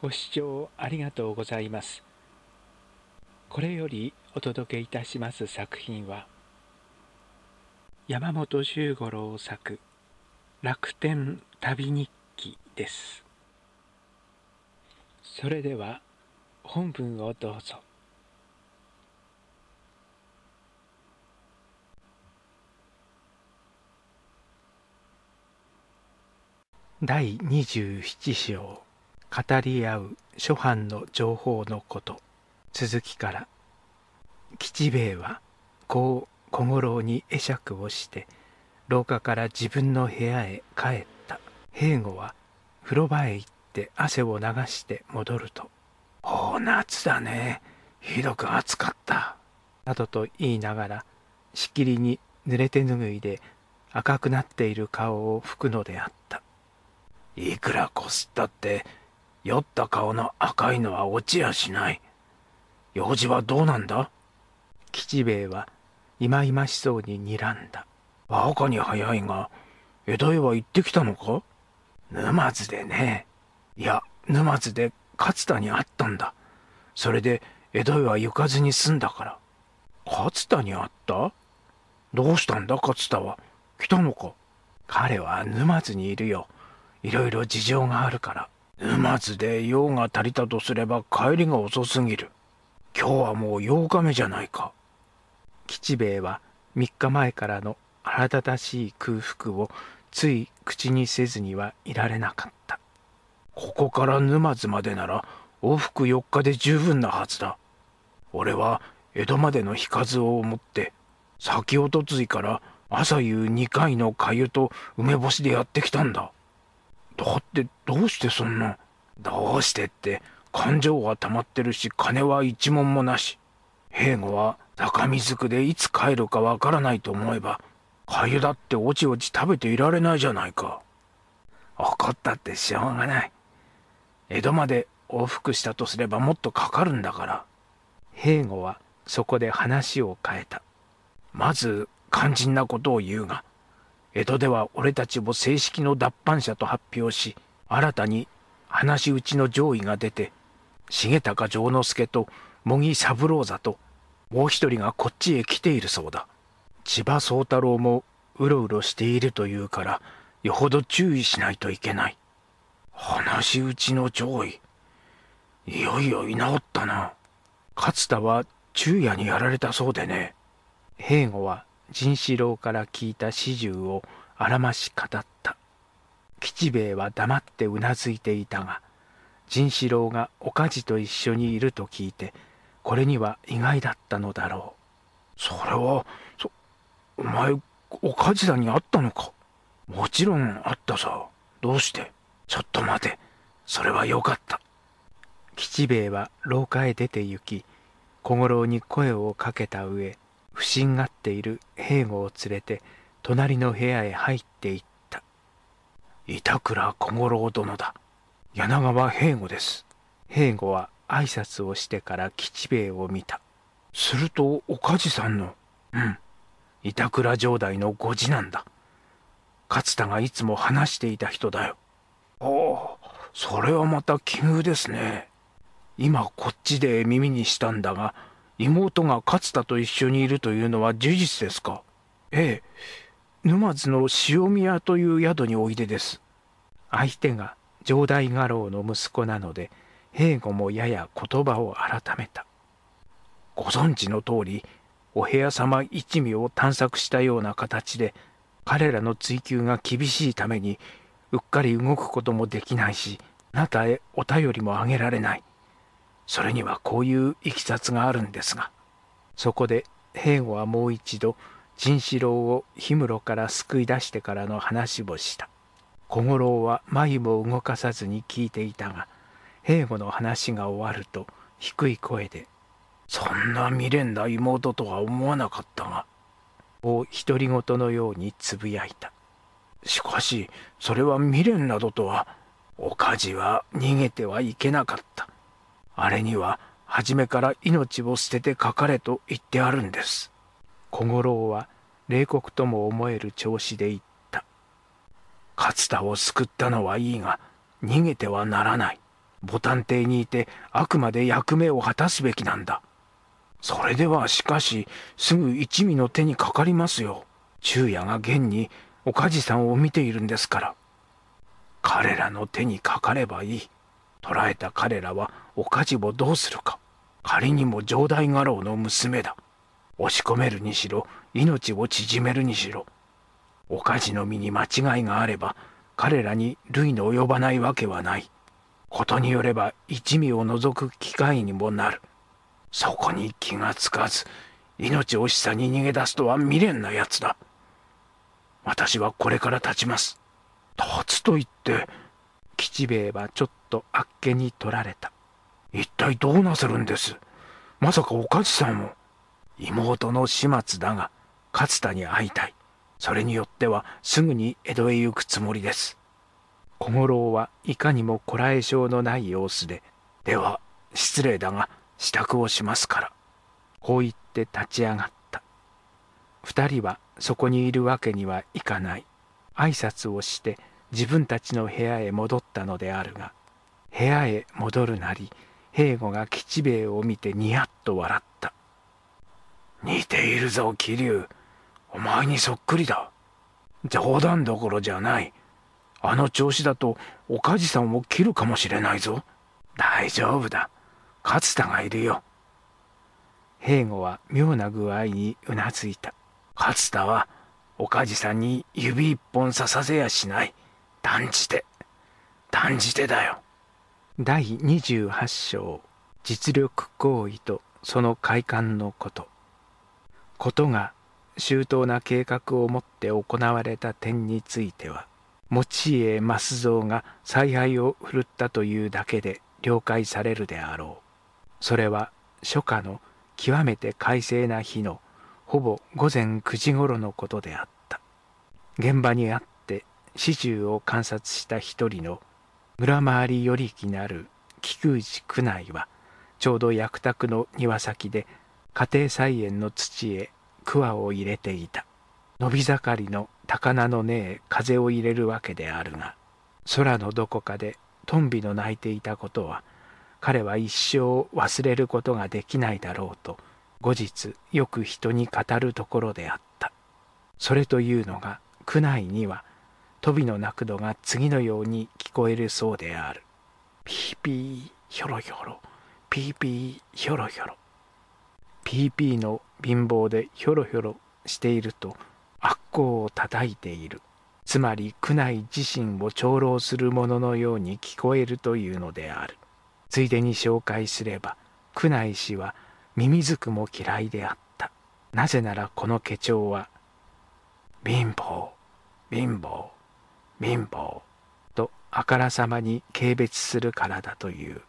ご視聴ありがとうございます。これよりお届けいたします作品は、山本周五郎作、楽天旅日記です。それでは、本文をどうぞ。第27章語り合う諸藩の情報のこと続きから吉兵衛はこう小五郎に会釈をして廊下から自分の部屋へ帰った兵吾は風呂場へ行って汗を流して戻ると「おお夏だねひどく暑かった」などと言いながらしきりに濡れて拭いで赤くなっている顔を拭くのであったいくらこすったって酔った顔の赤いのは落ちやしない。用事はどうなんだ吉兵衛は、忌々しそうに睨んだ。バカに早いが、江戸へは行ってきたのか沼津でね。いや、沼津で勝田に会ったんだ。それで、江戸へは行かずに済んだから。勝田に会ったどうしたんだ勝田は。来たのか彼は沼津にいるよ。いろいろ事情があるから。沼津で用が足りたとすれば帰りが遅すぎる今日はもう8日目じゃないか吉兵衛は3日前からの腹立たしい空腹をつい口にせずにはいられなかったここから沼津までなら往復4日で十分なはずだ俺は江戸までの日数を思って先おとついから朝夕2回の粥と梅干しでやってきたんだだってどうしてそんなどうしてって感情は溜まってるし金は一文もなし兵庫は高水区でいつ帰るかわからないと思えばかゆだっておちおち食べていられないじゃないか怒ったってしょうがない江戸まで往復したとすればもっとかかるんだから兵庫はそこで話を変えたまず肝心なことを言うが江戸では俺たちを正式の脱藩者と発表し、新たに話し打ちの上位が出て、重高丈之助と茂木三郎座と、もう一人がこっちへ来ているそうだ。千葉宗太郎もうろうろしているというから、よほど注意しないといけない。話し打ちの上位。いよいよ居直ったな。勝田は昼夜にやられたそうでね。平吾は甚四郎から聞いた始終をあらまし語った吉兵衛は黙ってうなずいていたが甚四郎がおかじと一緒にいると聞いてこれには意外だったのだろうそれはそお前おかじだにあったのかもちろんあったさどうしてちょっと待てそれはよかった吉兵衛は廊下へ出て行き小五郎に声をかけた上不審がっている兵庫を連れて隣の部屋へ入っていった板倉小五郎殿だ柳川兵庫です兵庫は挨拶をしてから吉兵衛を見たするとおかじさんのうん板倉城代のご次男だ勝田がいつも話していた人だよおおそれはまた奇遇ですね今こっちで耳にしたんだが妹が勝田と一緒にいるというのは事実ですかええ沼津の塩宮という宿においでです相手が城代家老の息子なので平吾もやや言葉を改めたご存知の通りお部屋様一味を探索したような形で彼らの追及が厳しいためにうっかり動くこともできないしあなたへお便りもあげられないそれにはこういういきさつがあるんですがそこで平吾はもう一度甚四郎を氷室から救い出してからの話をした小五郎は眉も動かさずに聞いていたが平吾の話が終わると低い声で「そんな未練な妹とは思わなかったが」を独り言のようにつぶやいたしかしそれは未練などとはおかじは逃げてはいけなかったあれには初めから命を捨てて書かれと言ってあるんです小五郎は冷酷とも思える調子で言った勝田を救ったのはいいが逃げてはならないボタン邸にいてあくまで役目を果たすべきなんだそれではしかしすぐ一味の手にかかりますよ昼夜が現におかじさんを見ているんですから彼らの手にかかればいい捕らえた彼らはおかじをどうするか仮にも城代家老の娘だ押し込めるにしろ命を縮めるにしろおかじの身に間違いがあれば彼らに類の及ばないわけはないことによれば一味を除く機会にもなるそこに気がつかず命惜しさに逃げ出すとは未練なやつだ私はこれから立ちます立つと言って吉兵衛はちょっとあっけに取られた一体どうなせるんですまさかおかじさんを妹の始末だが勝田に会いたいそれによってはすぐに江戸へ行くつもりです小五郎はいかにもこらえ性のない様子で「では失礼だが支度をしますから」こう言って立ち上がった二人はそこにいるわけにはいかない挨拶をして自分たちの部屋へ戻ったのであるが部屋へ戻るなり兵吾が吉兵衛を見てニヤッと笑った似ているぞ桐生お前にそっくりだ冗談どころじゃないあの調子だとおかじさんを切るかもしれないぞ大丈夫だ勝田がいるよ兵吾は妙な具合にうなずいた勝田はおかじさんに指一本ささせやしない断じて断じてだよ第28章実力行為とその快感のことことが周到な計画をもって行われた点については持家益蔵が采配を振るったというだけで了解されるであろうそれは初夏の極めて快晴な日のほぼ午前9時頃のことであった現場にあって始終を観察した一人の村回り寄木なる菊内区内はちょうど役宅の庭先で家庭菜園の土へ桑を入れていた伸び盛りの高菜の根へ風を入れるわけであるが空のどこかでトンビの鳴いていたことは彼は一生忘れることができないだろうと後日よく人に語るところであったそれというのが区内にはトビの鳴くのが次のように聞こえるそうである。ピーピーひょろひょろ、ピーピーひょろひょろ。ピーピーの貧乏でひょろひょろしていると悪行を叩いている。つまり苦内自身を長老する者のように聞こえるというのである。ついでに紹介すれば苦内氏はミミズクも嫌いであった。なぜならこの家長は貧乏貧乏民法とあからさまに軽蔑するからだという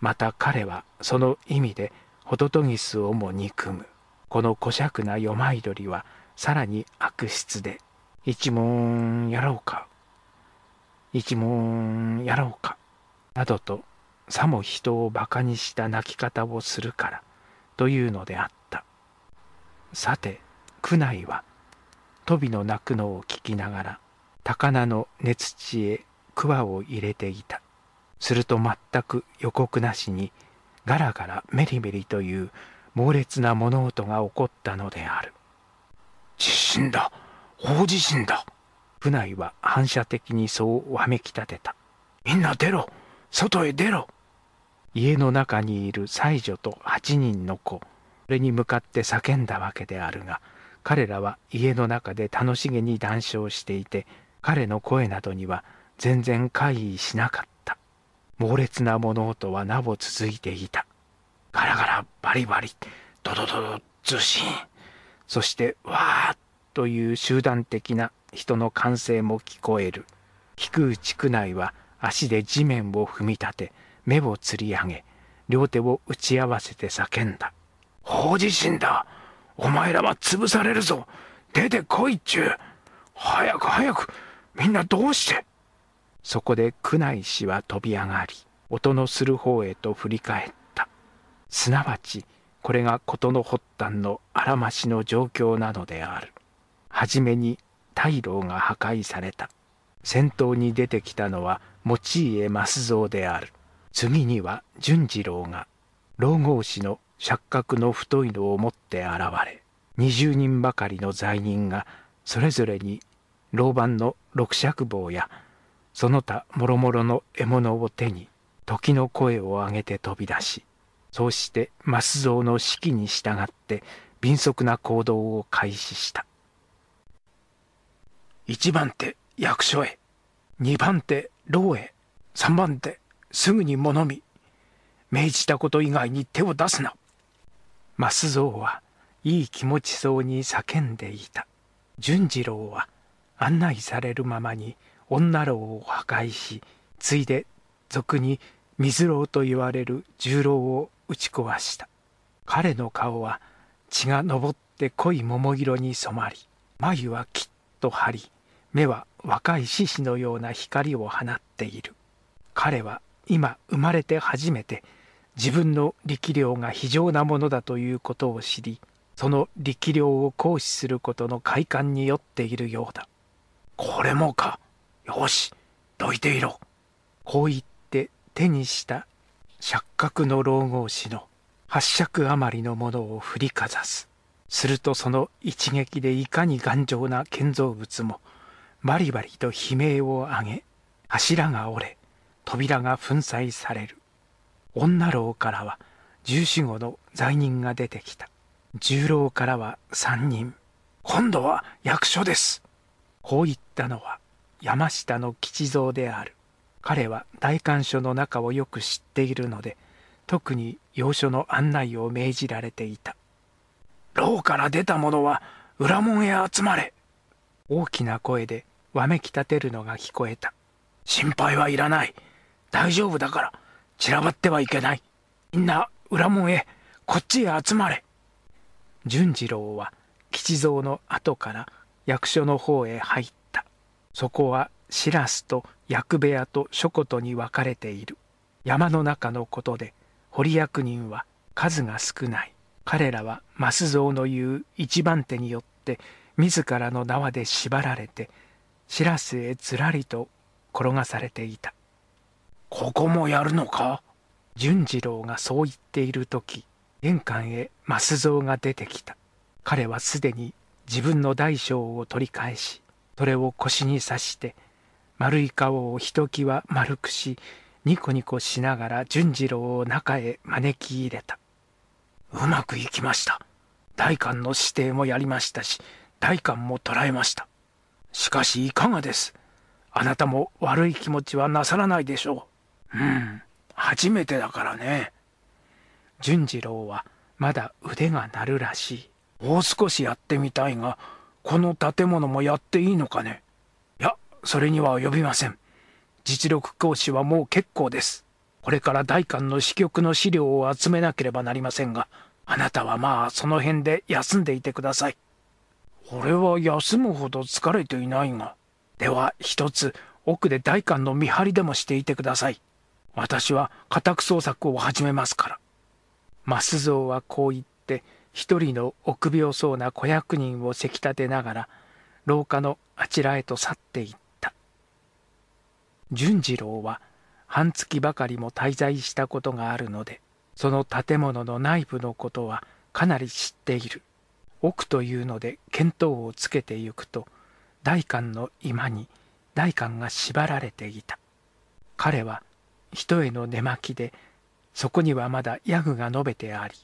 また彼はその意味でホトトギスをも憎むこの小尺な夜舞鳥はさらに悪質で一問やろうか一問やろうかなどとさも人をバカにした泣き方をするからというのであったさて苦内はトビの泣くのを聞きながら高菜の根土へ桑を入れていた。すると全く予告なしに、ガラガラメリメリという猛烈な物音が起こったのである。地震だ大地震だ府内は反射的にそうわめき立てた。みんな出ろ外へ出ろ家の中にいる妻女と8人の子、それに向かって叫んだわけであるが、彼らは家の中で楽しげに談笑していて、彼の声などには全然乖異しなかった猛烈な物音はなお続いていたガラガラバリバリドドドドズシンそしてわーっという集団的な人の歓声も聞こえる低い地区内は足で地面を踏み立て目をつり上げ両手を打ち合わせて叫んだ法地震だお前らは潰されるぞ出てこいっちゅう早く早くみんなどうしてそこで宮内氏は飛び上がり音のする方へと振り返ったすなわちこれが事の発端のあらましの状況なのである初めに大老が破壊された先頭に出てきたのは持家増蔵である次には淳次郎が老後氏の錯覚の太いのを持って現れ20人ばかりの罪人がそれぞれに老番の六尺棒やその他もろもろの獲物を手に時の声を上げて飛び出しそうして益蔵の指揮に従って敏速な行動を開始した1番手役所へ2番手牢へ3番手すぐに物見命じたこと以外に手を出すな益蔵はいい気持ちそうに叫んでいた淳次郎は案内されるままに女牢を破壊しついで俗に水牢と言われる重牢を打ち壊した彼の顔は血が昇って濃い桃色に染まり眉はきっと張り目は若い獅子のような光を放っている彼は今生まれて初めて自分の力量が非常なものだということを知りその力量を行使することの快感に酔っているようだこれもか。よし、どいていろ。こう言って手にした尺角の老後紙の八尺余りのものを振りかざす。するとその一撃でいかに頑丈な建造物もバリバリと悲鳴を上げ柱が折れ扉が粉砕される女郎からは十四五の罪人が出てきた十郎からは三人今度は役所ですこう言っったのは山下の吉蔵である彼は大官所の中をよく知っているので特に要所の案内を命じられていた牢から出た者は裏門へ集まれ大きな声でわめき立てるのが聞こえた心配はいらない大丈夫だから散らばってはいけないみんな裏門へこっちへ集まれ純次郎は吉蔵の後から役所の方へ入ったそこはシラスと役部屋と書庫とに分かれている山の中のことで堀役人は数が少ない彼らは増蔵の言う一番手によって自らの縄で縛られてしらすへずらりと転がされていたここもやるのか純次郎がそう言っている時玄関へ増蔵が出てきた彼はすでに自分の大小を取り返しそれを腰に刺して丸い顔をひときわ丸くしニコニコしながら純次郎を中へ招き入れたうまくいきました代官の指定もやりましたし代官も捕らえましたしかしいかがですあなたも悪い気持ちはなさらないでしょううん初めてだからね純次郎はまだ腕が鳴るらしいもう少しやってみたいがこの建物もやっていいのかねいや、それには及びません。実力行使はもう結構です。これから代官の支局の資料を集めなければなりませんが、あなたはまあその辺で休んでいてください。俺は休むほど疲れていないが。では一つ奥で代官の見張りでもしていてください。私は家宅捜索を始めますから。増蔵はこう言って、一人の臆病そうな子役人をせき立てながら廊下のあちらへと去っていった純次郎は半月ばかりも滞在したことがあるのでその建物の内部のことはかなり知っている奥というので見当をつけてゆくと代官の居間に代官が縛られていた彼は人への寝巻きでそこにはまだヤグが述べてあり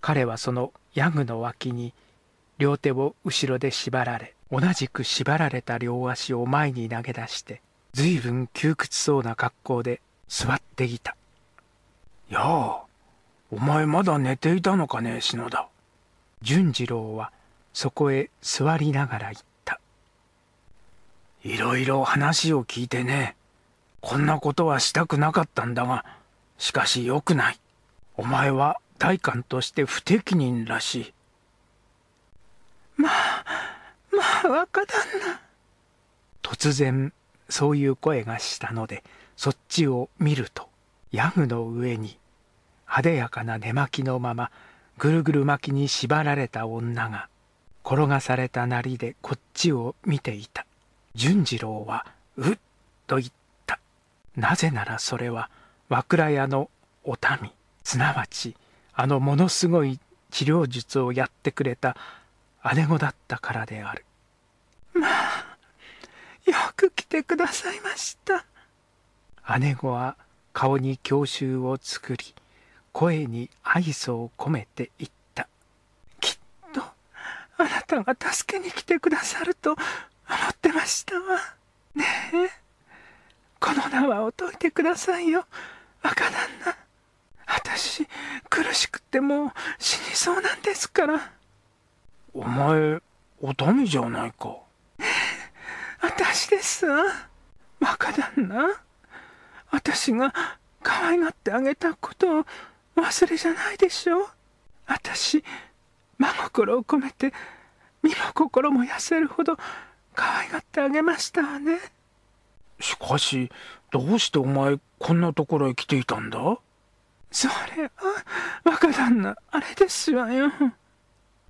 彼はそのヤグの脇に両手を後ろで縛られ同じく縛られた両足を前に投げ出して随分窮屈そうな格好で座っていた「やあお前まだ寝ていたのかね篠田」純次郎はそこへ座りながら言った「いろいろ話を聞いてねこんなことはしたくなかったんだがしかしよくないお前は代官として不適任らしいまあまあ若旦那突然そういう声がしたのでそっちを見るとヤグの上に派手やかな寝巻きのままぐるぐる巻きに縛られた女が転がされたなりでこっちを見ていた純次郎はうっと言ったなぜならそれは和倉屋のお民すなわちあのものすごい治療術をやってくれた姉子だったからであるまあよく来てくださいました姉子は顔に郷愁を作り声に愛想を込めて言ったきっとあなたが助けに来てくださると思ってましたわねえこの縄を解いてくださいよ若旦那私苦しくてもう死にそうなんですからお前おたみじゃないか私ですわ若旦那私が可愛がってあげたことを忘れじゃないでしょ私真心を込めて身も心も痩せるほど可愛がってあげましたわねしかしどうしてお前こんなところへ来ていたんだそれは若旦那あれですわよ。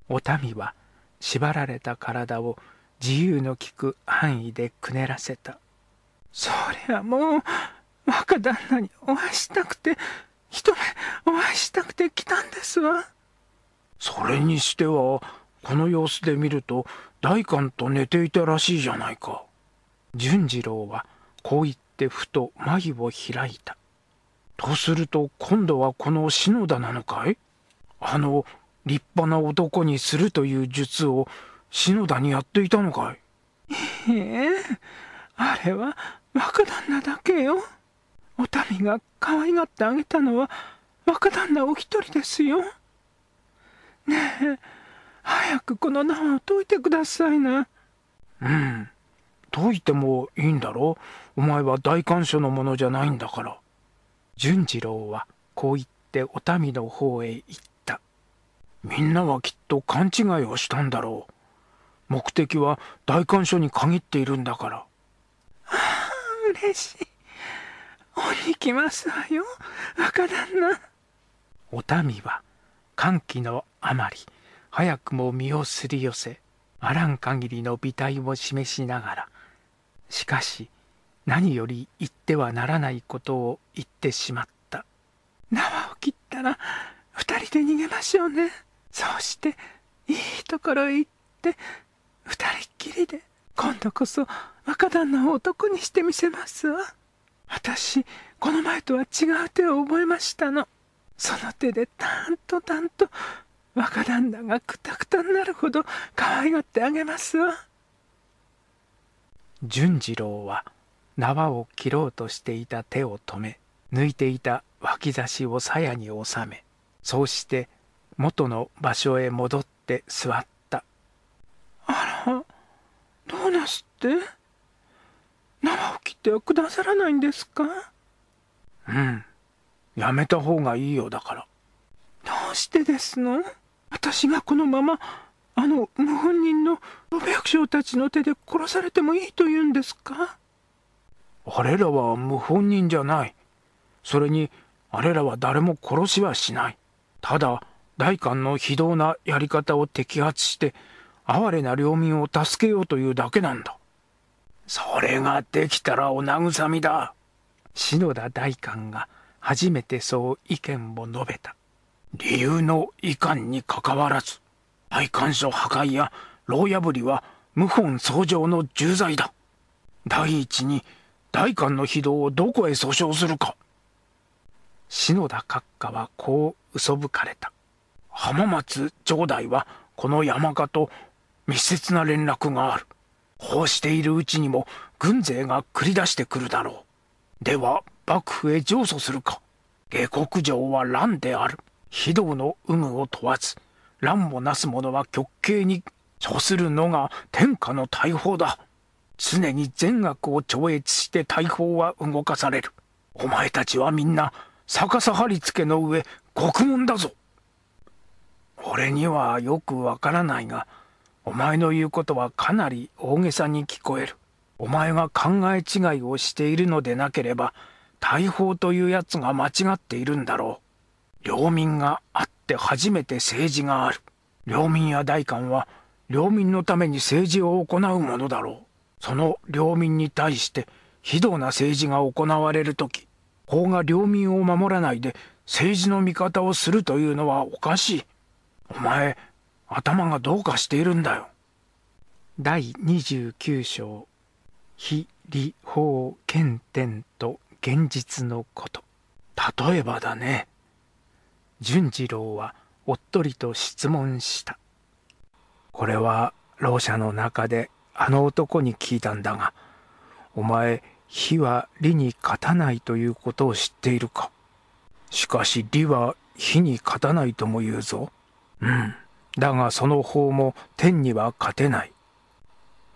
お民は縛られた体を自由の利く範囲でくねらせた。そりゃもう若旦那にお会いしたくて一目お会いしたくて来たんですわ。それにしてはこの様子で見ると代官と寝ていたらしいじゃないか。純次郎はこう言ってふと眉を開いた。とすると今度はこの篠田なのかいあの立派な男にするという術を篠田にやっていたのかいいえあれは若旦那だけよお民が可愛がってあげたのは若旦那お一人ですよねえ早くこの縄を解いてくださいなうん解いてもいいんだろお前は大官所のものじゃないんだから。淳次郎はこう言ってお民の方へ行ったみんなはきっと勘違いをしたんだろう目的は代官所に限っているんだからああ嬉しい鬼来ますわよ若旦那お民は歓喜のあまり早くも身をすり寄せあらん限りの美体を示しながらしかし何より言ってはならないことを言ってしまった縄を切ったら2人で逃げましょうねそうしていいところへ行って2人っきりで今度こそ若旦那を男にしてみせますわ私この前とは違う手を覚えましたのその手でたんとたんと若旦那がくたくたになるほど可愛がってあげますわ純次郎は縄を切ろうとしていた手を止め抜いていた脇差しを鞘に収めそうして元の場所へ戻って座ったあらどうなすって縄を切ってはくださらないんですかうんやめた方がいいよだからどうしてですの私がこのままあの謀反人の老百姓たちの手で殺されてもいいと言うんですかあれらは無本人じゃない。それに、あれらは誰も殺しはしない。ただ、代官の非道なやり方を摘発して、哀れな領民を助けようというだけなんだ。それができたらお慰みだ。篠田代官が初めてそう意見を述べた。理由の遺憾にかかわらず、配管所破壊や牢破りは謀反相乗の重罪だ。第一に、大官の非道をどこへ訴訟するか。篠田閣下はこう嘘吹かれた。浜松城代はこの山鹿と密接な連絡がある。こうしているうちにも軍勢が繰り出してくるだろう。では幕府へ上訴するか。下克上は乱である。非道の有無を問わず、乱もなす者は極刑に処するのが天下の大砲だ。常に善悪を超越して大砲は動かされるお前たちはみんな逆さ張り付けの上獄門だぞ俺にはよくわからないがお前の言うことはかなり大げさに聞こえるお前が考え違いをしているのでなければ大砲というやつが間違っているんだろう領民があって初めて政治がある領民や代官は領民のために政治を行うものだろうその領民に対して非道な政治が行われる時法が領民を守らないで政治の味方をするというのはおかしいお前頭がどうかしているんだよ第29章非理法検定と現実のこと例えばだね淳次郎はおっとりと質問したこれはろう者の中であの男に聞いたんだが、お前、火は理に勝たないということを知っているか。しかし理は火に勝たないとも言うぞ。うん。だがその法も天には勝てない。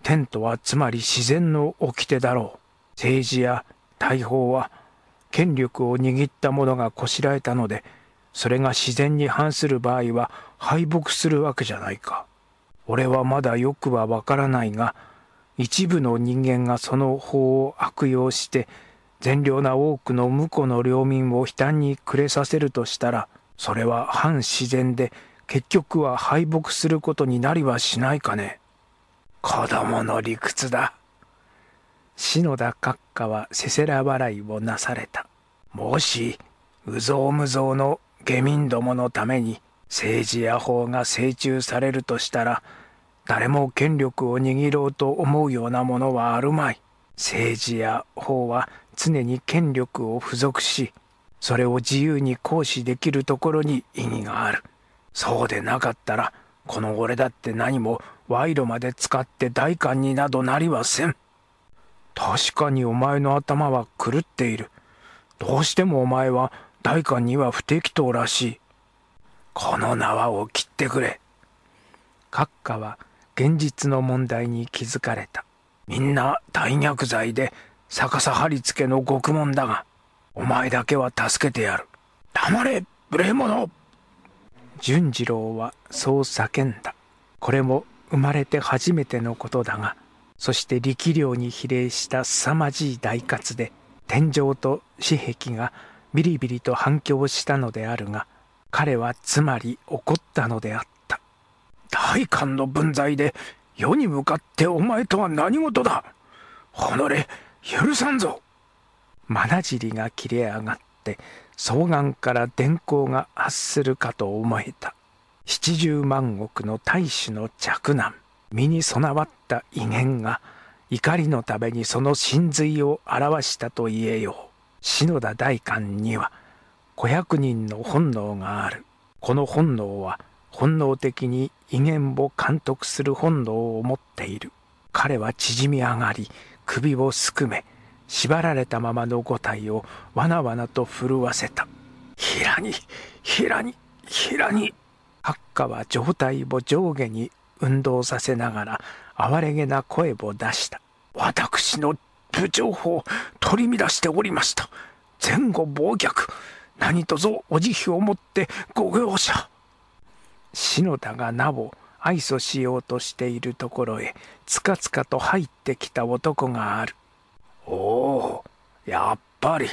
天とはつまり自然の掟だろう。政治や大法は権力を握った者がこしらえたので、それが自然に反する場合は敗北するわけじゃないか。俺はまだよくはわからないが一部の人間がその法を悪用して善良な多くの婿の領民を悲嘆に暮れさせるとしたらそれは反自然で結局は敗北することになりはしないかね子供の理屈だ篠田閣下はせせら笑いをなされたもし有造無造の下民どものために政治や法が成中されるとしたら誰も権力を握ろうと思うようなものはあるまい政治や法は常に権力を付属しそれを自由に行使できるところに意義があるそうでなかったらこの俺だって何も賄賂まで使って代官になどなりはせん確かにお前の頭は狂っているどうしてもお前は代官には不適当らしいこの縄を切ってくれ。閣下は現実の問題に気づかれた。みんな大逆罪で逆さ張り付けの獄門だが、お前だけは助けてやる。黙れ、無礼者純次郎はそう叫んだ。これも生まれて初めてのことだが、そして力量に比例した凄まじい大喝で、天井と紙壁がビリビリと反響したのであるが、彼はつまり怒ったのであった大官の分際で世に向かってお前とは何事だ己許さんぞまなじりが切れ上がって双眼から電光が発するかと思えた七十万石の大使の嫡男身に備わった威厳が怒りのためにその真髄を表したと言えよう篠田大官には「500人の本能があるこの本能は本能的に威厳を監督する本能を持っている彼は縮み上がり首をすくめ縛られたままの五体をわなわなと震わせたひらにひらにひらにハッカは上体を上下に運動させながら哀れげな声を出した私の部情報を取り乱しておりました前後暴虐何とぞお慈悲をもってご容赦篠田がなお愛想しようとしているところへつかつかと入ってきた男があるおおやっぱり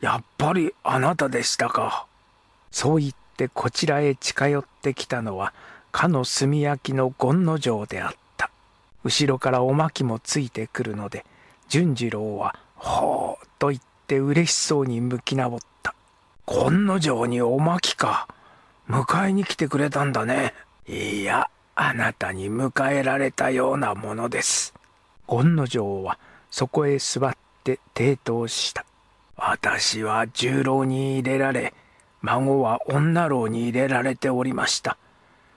やっぱりあなたでしたかそう言ってこちらへ近寄ってきたのはかの炭焼きの権之丞であった後ろからおまきもついてくるので純次郎は「ほう」と言って嬉しそうに向き直った今野城におまきか迎えに来てくれたんだねいやあなたに迎えられたようなものです権之城はそこへ座って抵当した私は重郎に入れられ孫は女郎に入れられておりました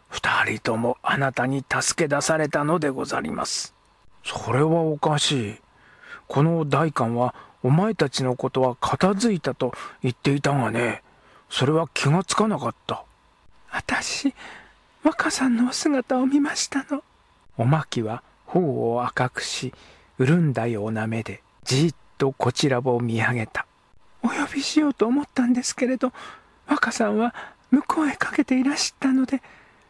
二人ともあなたに助け出されたのでござりますそれはおかしいこの代官はお前たちのことは片付いたと言っていたがね、それは気がつかなかった。私、若さんのお姿を見ましたの。おまきは頬を赤くし、潤んだような目で、じっとこちらを見上げた。お呼びしようと思ったんですけれど、若さんは向こうへかけていらしたので、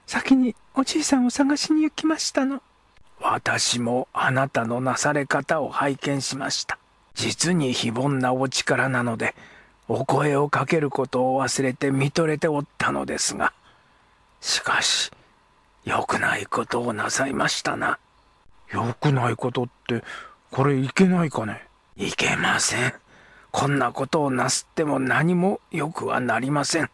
先におじいさんを探しに行きましたの。私もあなたのなされ方を拝見しました。実に非凡なお力なのでお声をかけることを忘れて見とれておったのですがしかし良くないことをなさいましたな良くないことってこれいけないかねいけませんこんなことをなすっても何も良くはなりません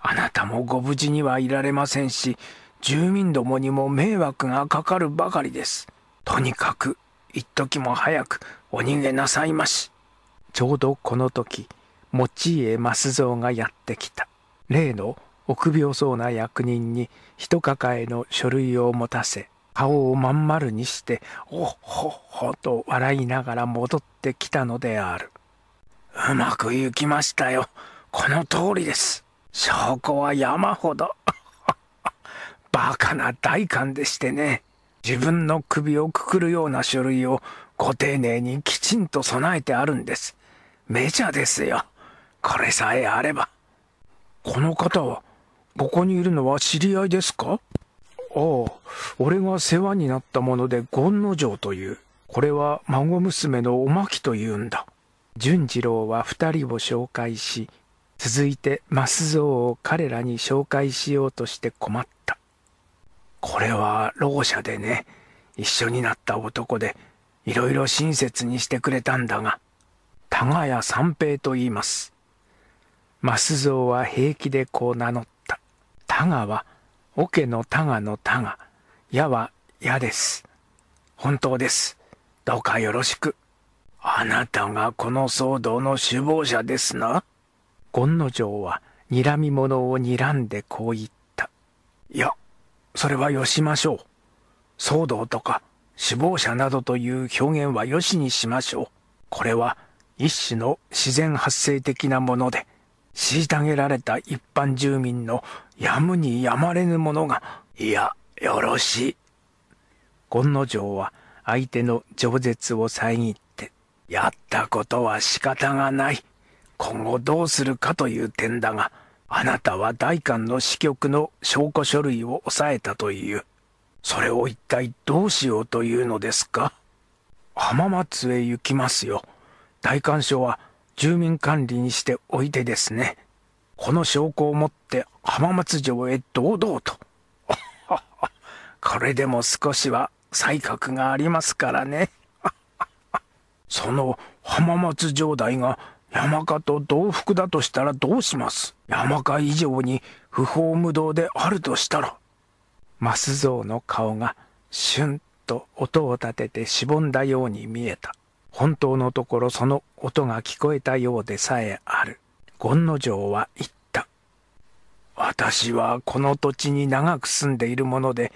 あなたもご無事にはいられませんし住民どもにも迷惑がかかるばかりですとにかく一時も早くお逃げなさいまし。ちょうどこの時、持家増蔵がやってきた。例の臆病そうな役人に一抱えの書類を持たせ、顔をまん丸にして、おっほっほと笑いながら戻ってきたのである。うまくいきましたよ。この通りです。証拠は山ほど。バカな大官でしてね。自分の首をくくるような書類をご丁寧にきちんと備えてあるんです。メジャーですよ。これさえあれば。この方は、ここにいるのは知り合いですかああ、俺が世話になったもので、権之丞という。これは孫娘のおまきというんだ。純次郎は二人を紹介し、続いて増蔵を彼らに紹介しようとして困った。これはろう者でね、一緒になった男で、いろいろ親切にしてくれたんだが、多賀谷三平と言います。増蔵は平気でこう名乗った。多賀は、桶の多賀の多賀、矢は矢です。本当です。どうかよろしく。あなたがこの騒動の首謀者ですな。権之丞は、睨み者を睨んでこう言った。いや、それはよしましょう。騒動とか死亡者などという表現はよしにしましょう。これは一種の自然発生的なもので、虐げられた一般住民のやむにやまれぬものが、いや、よろしい。権之丞は相手の饒舌を遮って、やったことは仕方がない。今後どうするかという点だが、あなたは代官の支局の証拠書類を押さえたという。それを一体どうしようというのですか浜松へ行きますよ。大官所は住民管理にしておいてですね。この証拠を持って浜松城へ堂々と。これでも少しは才覚がありますからね。その浜松城代が山鹿と同福だとしたらどうします山鹿以上に不法無道であるとしたら。増蔵の顔がシュンと音を立ててしぼんだように見えた。本当のところその音が聞こえたようでさえある。権之丞は言った。私はこの土地に長く住んでいるもので、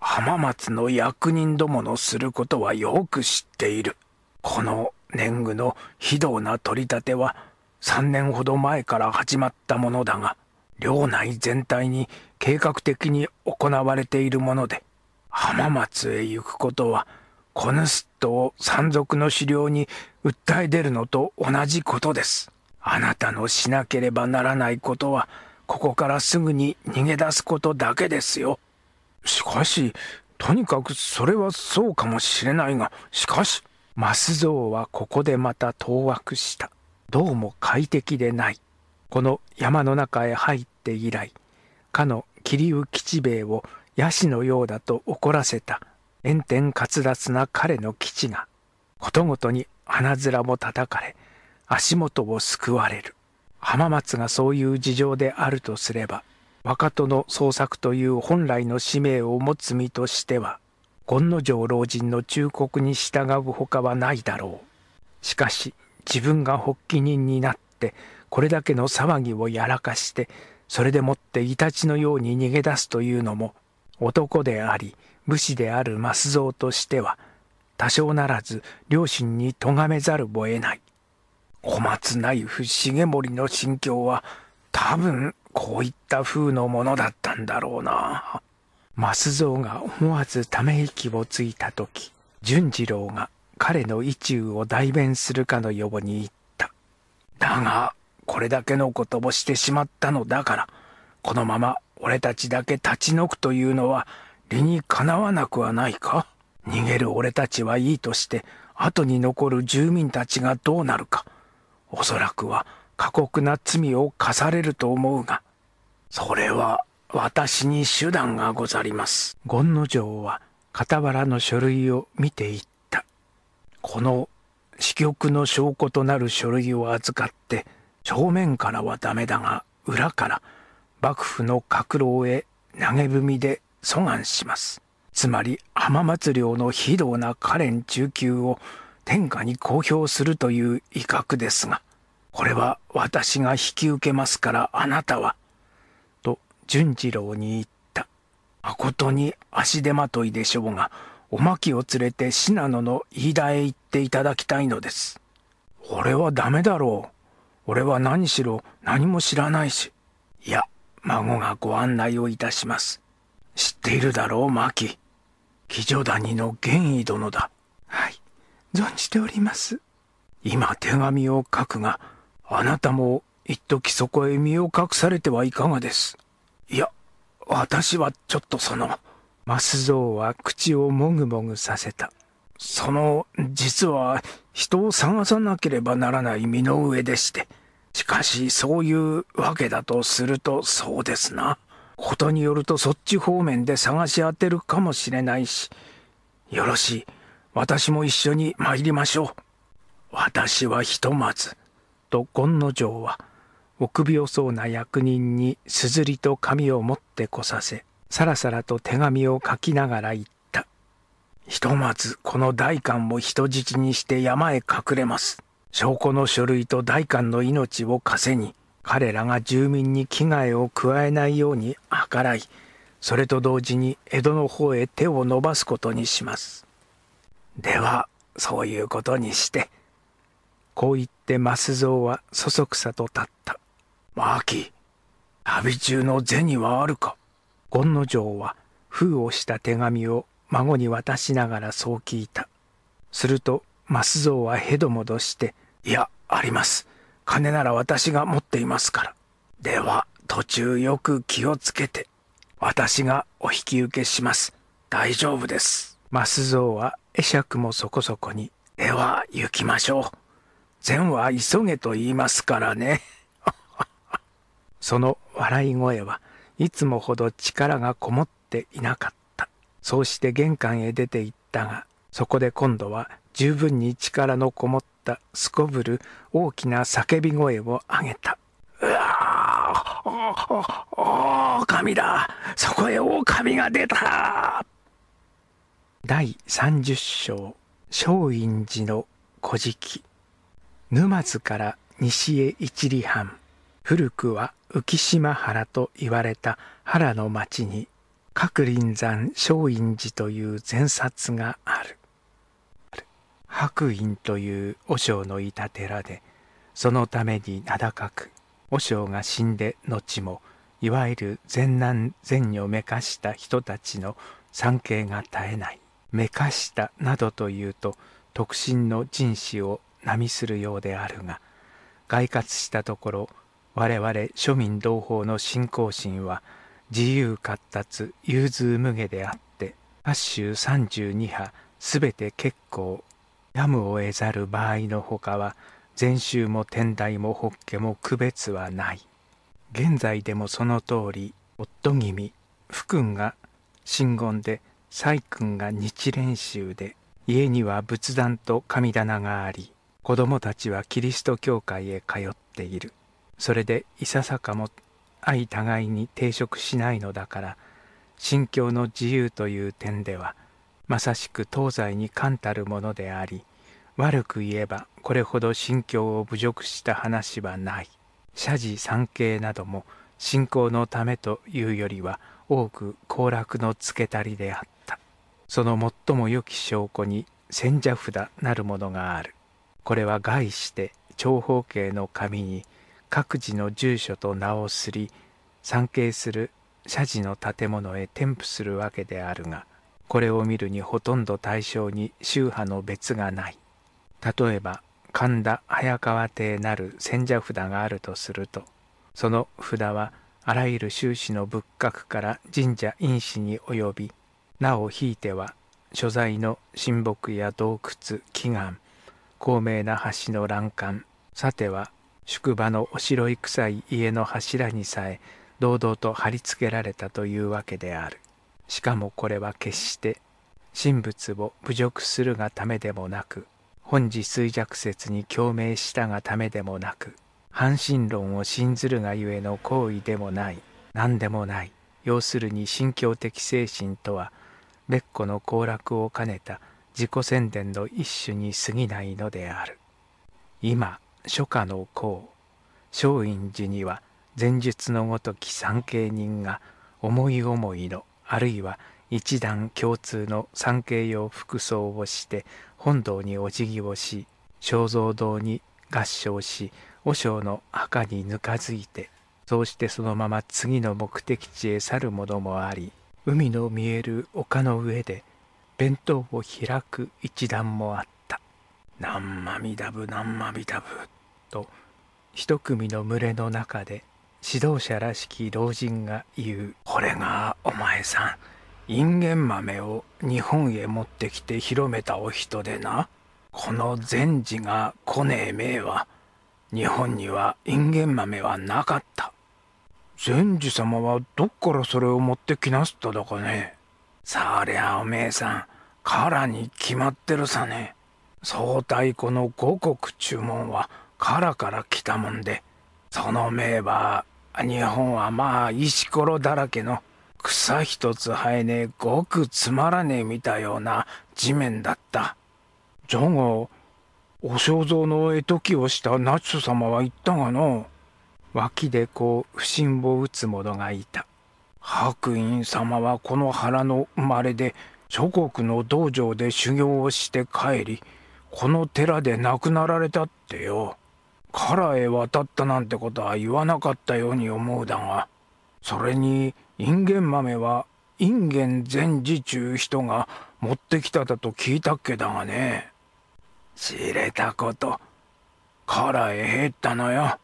浜松の役人どものすることはよく知っている。この年貢の非道な取り立ては3年ほど前から始まったものだが、領内全体に計画的に行われているもので浜松へ行くことはコヌスッを山賊の狩猟に訴え出るのと同じことですあなたのしなければならないことはここからすぐに逃げ出すことだけですよしかしとにかくそれはそうかもしれないがしかしゾウはここでまた当惑したどうも快適でないこの山の中へ入っって以来かの桐生吉兵衛をヤシのようだと怒らせた炎天滑脱な彼の基地がことごとに鼻面も叩かれ足元をすくわれる浜松がそういう事情であるとすれば若戸の創作という本来の使命を持つ身としては権之丞老人の忠告に従うほかはないだろうしかし自分が発起人になってこれだけの騒ぎをやらかしてそれでもってイタチのように逃げ出すというのも男であり武士である増蔵としては多少ならず両親に咎めざるを得ない小松イフ重盛の心境は多分こういった風のものだったんだろうな増蔵が思わずため息をついた時純次郎が彼の意中を代弁するかのように言っただがこれだけのことをしてしまったのだから、このまま俺たちだけ立ち退くというのは理にかなわなくはないか逃げる俺たちはいいとして、後に残る住民たちがどうなるか。おそらくは過酷な罪を課されると思うが、それは私に手段がござります。権之丞は傍らの書類を見ていった。この死局の証拠となる書類を預かって、正面からはダメだが裏から幕府の閣老へ投げ踏みで阻害しますつまり浜松領の非道な花憐中級を天下に公表するという威嚇ですがこれは私が引き受けますからあなたは」と淳次郎に言った誠に足手まといでしょうがおまきを連れて信濃の飯田へ行っていただきたいのです。俺はダメだろう俺は何しろ何も知らないし。いや、孫がご案内をいたします。知っているだろう、マキ。騎女谷の玄威殿だ。はい、存じております。今手紙を書くが、あなたも一時そこへ身を隠されてはいかがです。いや、私はちょっとその。マスゾウは口をもぐもぐさせた。その、実は、人を探さなければならない身の上でして。しかし、そういうわけだとすると、そうですな。ことによるとそっち方面で探し当てるかもしれないし。よろしい。私も一緒に参りましょう。私はひとまず。と、権之丞は、臆病そうな役人にすずりと紙を持ってこさせ、さらさらと手紙を書きながら言ひとまずこの代官を人質にして山へ隠れます。証拠の書類と代官の命を稼ぎ、彼らが住民に危害を加えないように計らい、それと同時に江戸の方へ手を伸ばすことにします。では、そういうことにして。こう言って増蔵はそそくさと立った。マーキー、旅中の銭はあるか権之丞は封をした手紙を孫に渡しながらそう聞いた。すると、増蔵はへど戻して、いや、あります。金なら私が持っていますから。では、途中よく気をつけて、私がお引き受けします。大丈夫です。増蔵は会釈もそこそこに、では、行きましょう。善は急げと言いますからね。その笑い声はいつもほど力がこもっていなかった。そうして玄関へ出て行ったがそこで今度は十分に力のこもったすこぶる大きな叫び声を上げた「うわあ、おお狼だそこへ狼が出た!」第三十章松陰寺の古事記沼津から西へ一里半古くは浮島原と言われた原の町に各林山松陰寺という前冊がある白隠という和尚のいた寺でそのために名高く和尚が死んで後もいわゆる善男善女めかした人たちの参詣が絶えないめかしたなどというと特進の人士を並みするようであるが外活したところ我々庶民同胞の信仰心は「自由活達融通無下であって八州三十二波すべて結構やむを得ざる場合のほかは禅宗も天台も法華も区別はない現在でもその通り夫君福君が真言で崔君が日蓮宗で家には仏壇と神棚があり子供たちはキリスト教会へ通っているそれでいささかも相互いに抵触しないのだから信教の自由という点ではまさしく東西に冠たるものであり悪く言えばこれほど信教を侮辱した話はない社寺三景なども信仰のためというよりは多く行楽のつけたりであったその最も良き証拠に千者札なるものがあるこれは概して長方形の紙に「各自の住所と名をすり参詣する社寺の建物へ添付するわけであるがこれを見るにほとんど対象に宗派の別がない例えば神田早川邸なる千社札があるとするとその札はあらゆる宗旨の仏閣から神社院士に及びなおひいては所在の神木や洞窟祈願高名な橋の欄干さては宿場のおしろい臭い家の柱にさえ堂々と貼り付けられたというわけであるしかもこれは決して神仏を侮辱するがためでもなく本自衰弱説に共鳴したがためでもなく半神論を信ずるがゆえの行為でもない何でもない要するに信教的精神とは別個の行楽を兼ねた自己宣伝の一種に過ぎないのである今初夏の功松陰寺には前述のごとき参詣人が思い思いのあるいは一段共通の参詣用服装をして本堂にお辞儀をし肖像堂に合唱し和尚の墓にぬかづいてそうしてそのまま次の目的地へ去るものもあり海の見える丘の上で弁当を開く一段もあった。何マミダブ何マミダブと一組の群れの中で指導者らしき老人が言う「これがお前さんインゲン豆を日本へ持ってきて広めたお人でなこの禅治が来ねえ命は日本にはインゲン豆はなかった」善治様はどっからそれを持ってきなすっただかねそりゃおめえさんからに決まってるさね。総太鼓の五穀注文はカラから来たもんでその名は日本はまあ石ころだらけの草一つ生えねえごくつまらねえ見たような地面だったじゃがお肖像の絵解きをしたナチュ様は言ったがの脇でこう不審を打つ者がいた白隠様はこの腹の生まれで諸国の道場で修行をして帰りこの寺で亡くなられたってよ。カへ渡ったなんてことは言わなかったように思うだが、それにインゲン豆はインゲン全治中人が持ってきただと聞いたっけだがね。知れたこと、唐へ減ったのよ。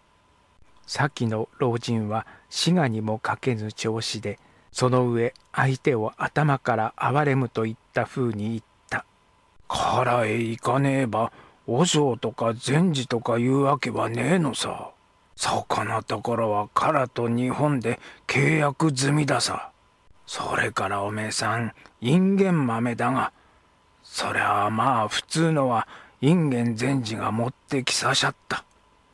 先の老人は滋賀にもかけぬ調子で、その上相手を頭から憐れむといった風に言っカラへ行かねえば和尚とか禅師とかいうわけはねえのさそこのところはカラと日本で契約済みださそれからおめえさんインゲン豆だがそりゃあまあ普通のはインゲン禅師が持ってきさしゃった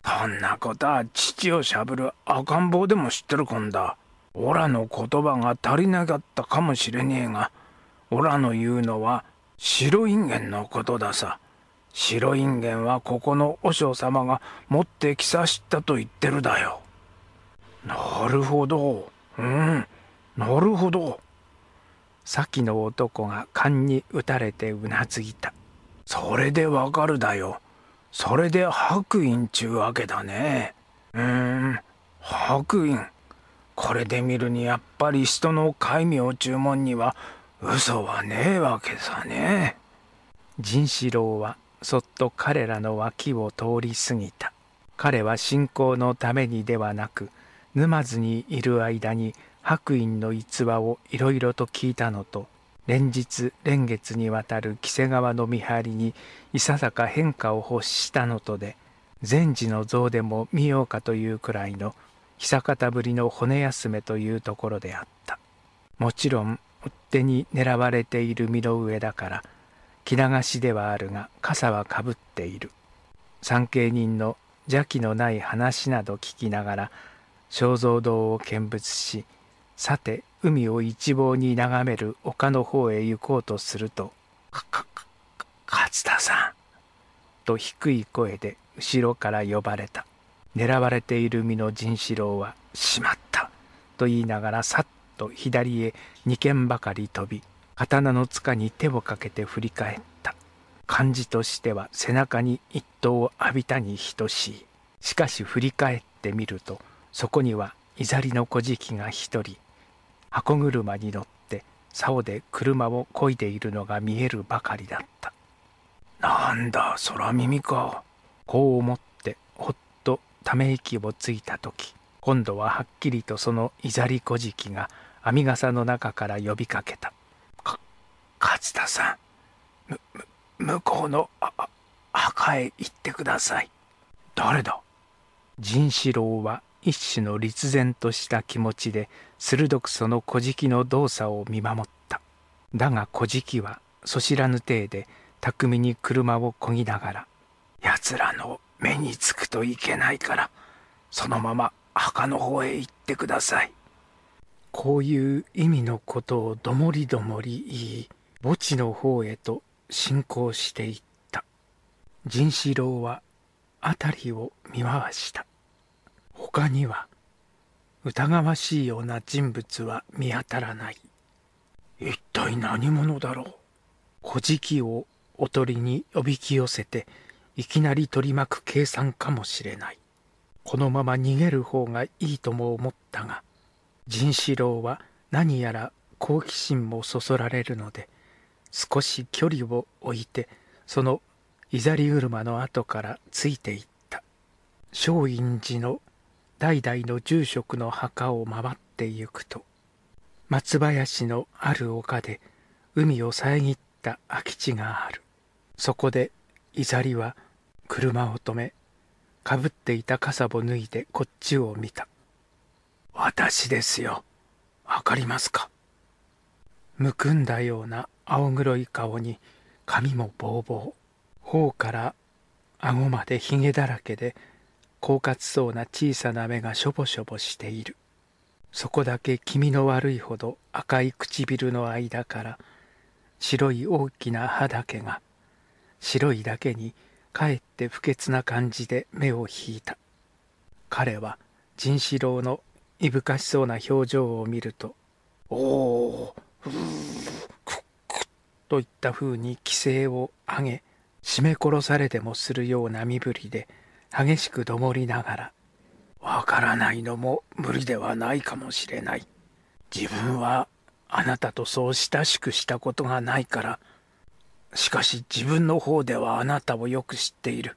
そんなことは父をしゃぶる赤ん坊でも知ってるこんだオラの言葉が足りなかったかもしれねえがオラの言うのは白いんげんのことださ。白いんげんはここの和尚様が持ってきさしたと言ってるだよ。なるほど。うん、なるほど。先の男が勘に打たれてうなずいた。それでわかるだよ。それで白隠ちゅうわけだね。うーん、白隠。これで見るにやっぱり人の戒名注文には嘘はねえわけさね仁四郎はそっと彼らの脇を通り過ぎた彼は信仰のためにではなく沼津にいる間に白隠の逸話をいろいろと聞いたのと連日連月にわたる黄瀬川の見張りにいささか変化を欲したのとで禅治の像でも見ようかというくらいの久方ぶりの骨休めというところであったもちろん追っ手に狙われている身の上だから着流しではあるが傘はかぶっている参詣人の邪気のない話など聞きながら肖像堂を見物しさて海を一望に眺める丘の方へ行こうとすると「かかか勝田さん」と低い声で後ろから呼ばれた狙われている身の甚四郎は「しまった」と言いながらさっと左へ二軒ばかり飛び刀の塚に手をかけて振り返った感じとしては背中に一刀を浴びたに等しいしかし振り返ってみるとそこにはいざりの小敷が一人箱車に乗って竿で車をこいでいるのが見えるばかりだったなんだ空耳かこう思ってほっとため息をついた時今度ははっきりとそのいざり小敷が「網笠の中から呼びかけた。か、勝田さん、む、む、向こうの、あ、墓へ行ってください。誰だ仁四郎は一種の立然とした気持ちで、鋭くその小じの動作を見守った。だが小じは、そ知らぬ体で、巧みに車をこぎながら、奴らの目につくといけないから、そのまま墓の方へ行ってください。こういう意味のことをどもりどもり言い墓地の方へと進行していった陣四郎は辺りを見回した他には疑わしいような人物は見当たらない一体何者だろう小じをおとりにおびき寄せていきなり取り巻く計算かもしれないこのまま逃げる方がいいとも思ったが仁四郎は何やら好奇心もそそられるので少し距離を置いてそのいざり車の後からついていった松陰寺の代々の住職の墓を回ってゆくと松林のある丘で海を遮った空き地があるそこでいざりは車を止めかぶっていた傘を脱いでこっちを見た私ですよ。わかりますかむくんだような青黒い顔に髪もぼうぼう頬から顎までひげだらけで狡猾そうな小さな目がしょぼしょぼしているそこだけ気味の悪いほど赤い唇の間から白い大きな歯だけが白いだけにかえって不潔な感じで目を引いた彼は甚四郎のいぶかしそうな表情を見ると「おおふうくっくっ」といったふうに規制を上げ絞め殺されてもするような身振りで激しくどもりながら「わからないのも無理ではないかもしれない」「自分はあなたとそう親しくしたことがないから」しかし自分の方ではあなたをよく知っている。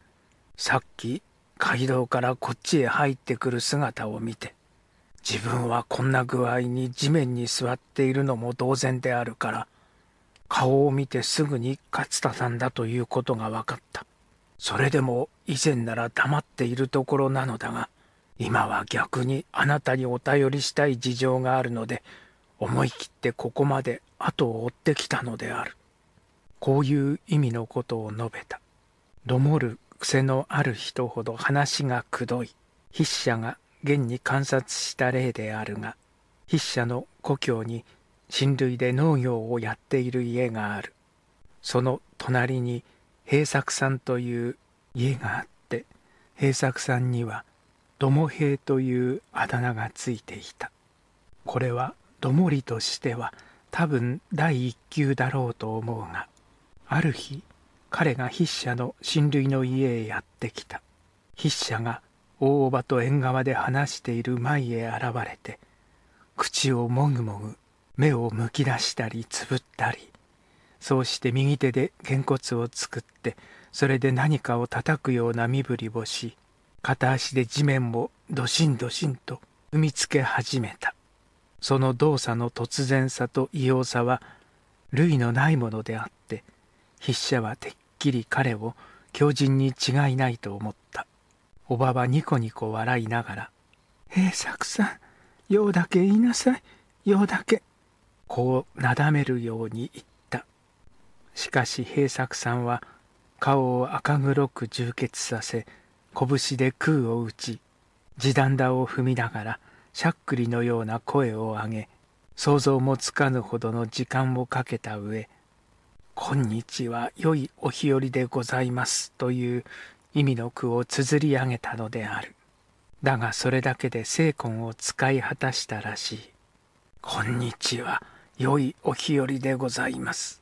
さっき街道からこっちへ入ってくる姿を見て自分はこんな具合に地面に座っているのも同然であるから顔を見てすぐに勝田さんだということが分かったそれでも以前なら黙っているところなのだが今は逆にあなたにお便りしたい事情があるので思い切ってここまで後を追ってきたのであるこういう意味のことを述べたどもる癖のある人ほど話がくどい筆者が現に観察した例であるが筆者の故郷に親類で農業をやっている家があるその隣に平作さんという家があって平作さんにはども平というあだ名がついていたこれはどもりとしては多分第一級だろうと思うがある日彼が筆者の親類の家へやってきた筆者が大叔母と縁側で話している前へ現れて口をもぐもぐ目をむき出したりつぶったりそうして右手でげんこつを作ってそれで何かを叩くような身振りをし片足で地面をドシンドシンと踏みつけ始めたその動作の突然さと異様さは類のないものであって筆者はてっきり彼を狂人に違いないと思ったおばはニコニコ笑いながら「え作さんようだけ言いなさいようだけ」こうなだめるように言ったしかし平作さんは顔を赤黒く充血させ拳で空を打ち地団打を踏みながらしゃっくりのような声を上げ想像もつかぬほどの時間をかけた上「今日は良いお日和でございます」という意味の句を綴り上げたのであるだがそれだけで精魂を使い果たしたらしい「こんにちは良いお日和でございます」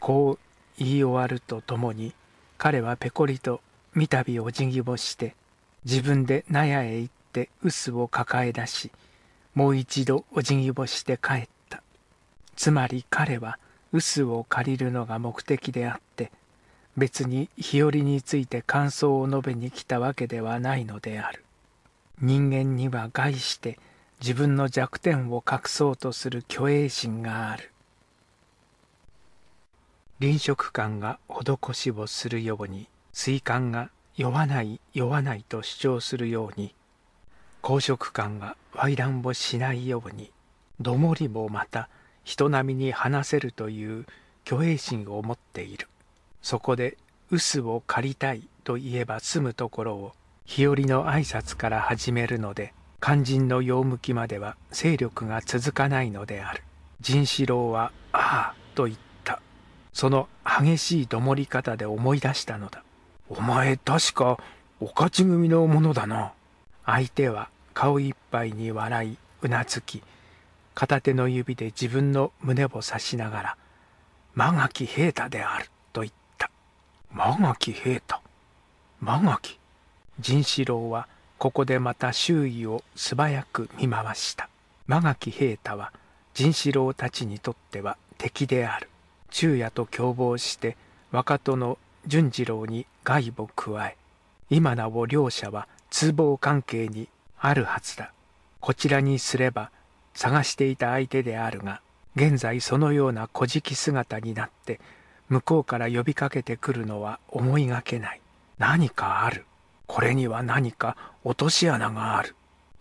こう言い終わるとともに彼はペコリと三度お辞儀をして自分で納屋へ行って臼を抱え出しもう一度お辞儀をして帰ったつまり彼は臼を借りるのが目的であって別に日和について感想を述べに来たわけではないのである人間には概して自分の弱点を隠そうとする虚栄心がある臨食感が施しをするように水管が酔わない酔わないと主張するように公職感が猥乱をしないようにどもりもまた人並みに話せるという虚栄心を持っているそこで臼を借りたいと言えば済むところを日和の挨拶から始めるので肝心の用向きまでは勢力が続かないのである仁四郎は「ああ」と言ったその激しいどもり方で思い出したのだ「お前確か御徒組のものだな」相手は顔いっぱいに笑いうなずき片手の指で自分の胸を刺しながら「間垣平太である」間垣平太間垣仁四郎はここでまた周囲を素早く見回した間垣平太は甚四郎たちにとっては敵である昼夜と共謀して若殿純次郎に害を加え今なお両者は通謀関係にあるはずだこちらにすれば探していた相手であるが現在そのような小じ姿になって向こうから呼びかけてくるのは思いがけない何かあるこれには何か落とし穴がある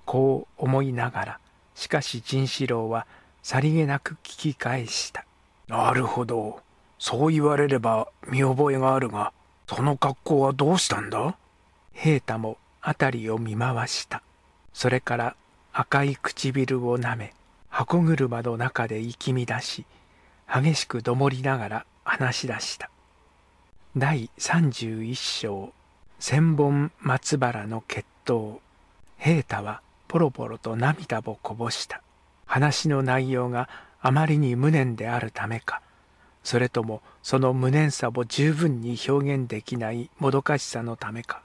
こう思いながらしかし陣四郎はさりげなく聞き返したなるほどそう言われれば見覚えがあるがその格好はどうしたんだ平太も辺りを見回したそれから赤い唇をなめ箱車の中で行き乱し激しくどもりながら話し出した第31章千本松原の決闘平太はポロポロと涙をこぼした話の内容があまりに無念であるためかそれともその無念さを十分に表現できないもどかしさのためか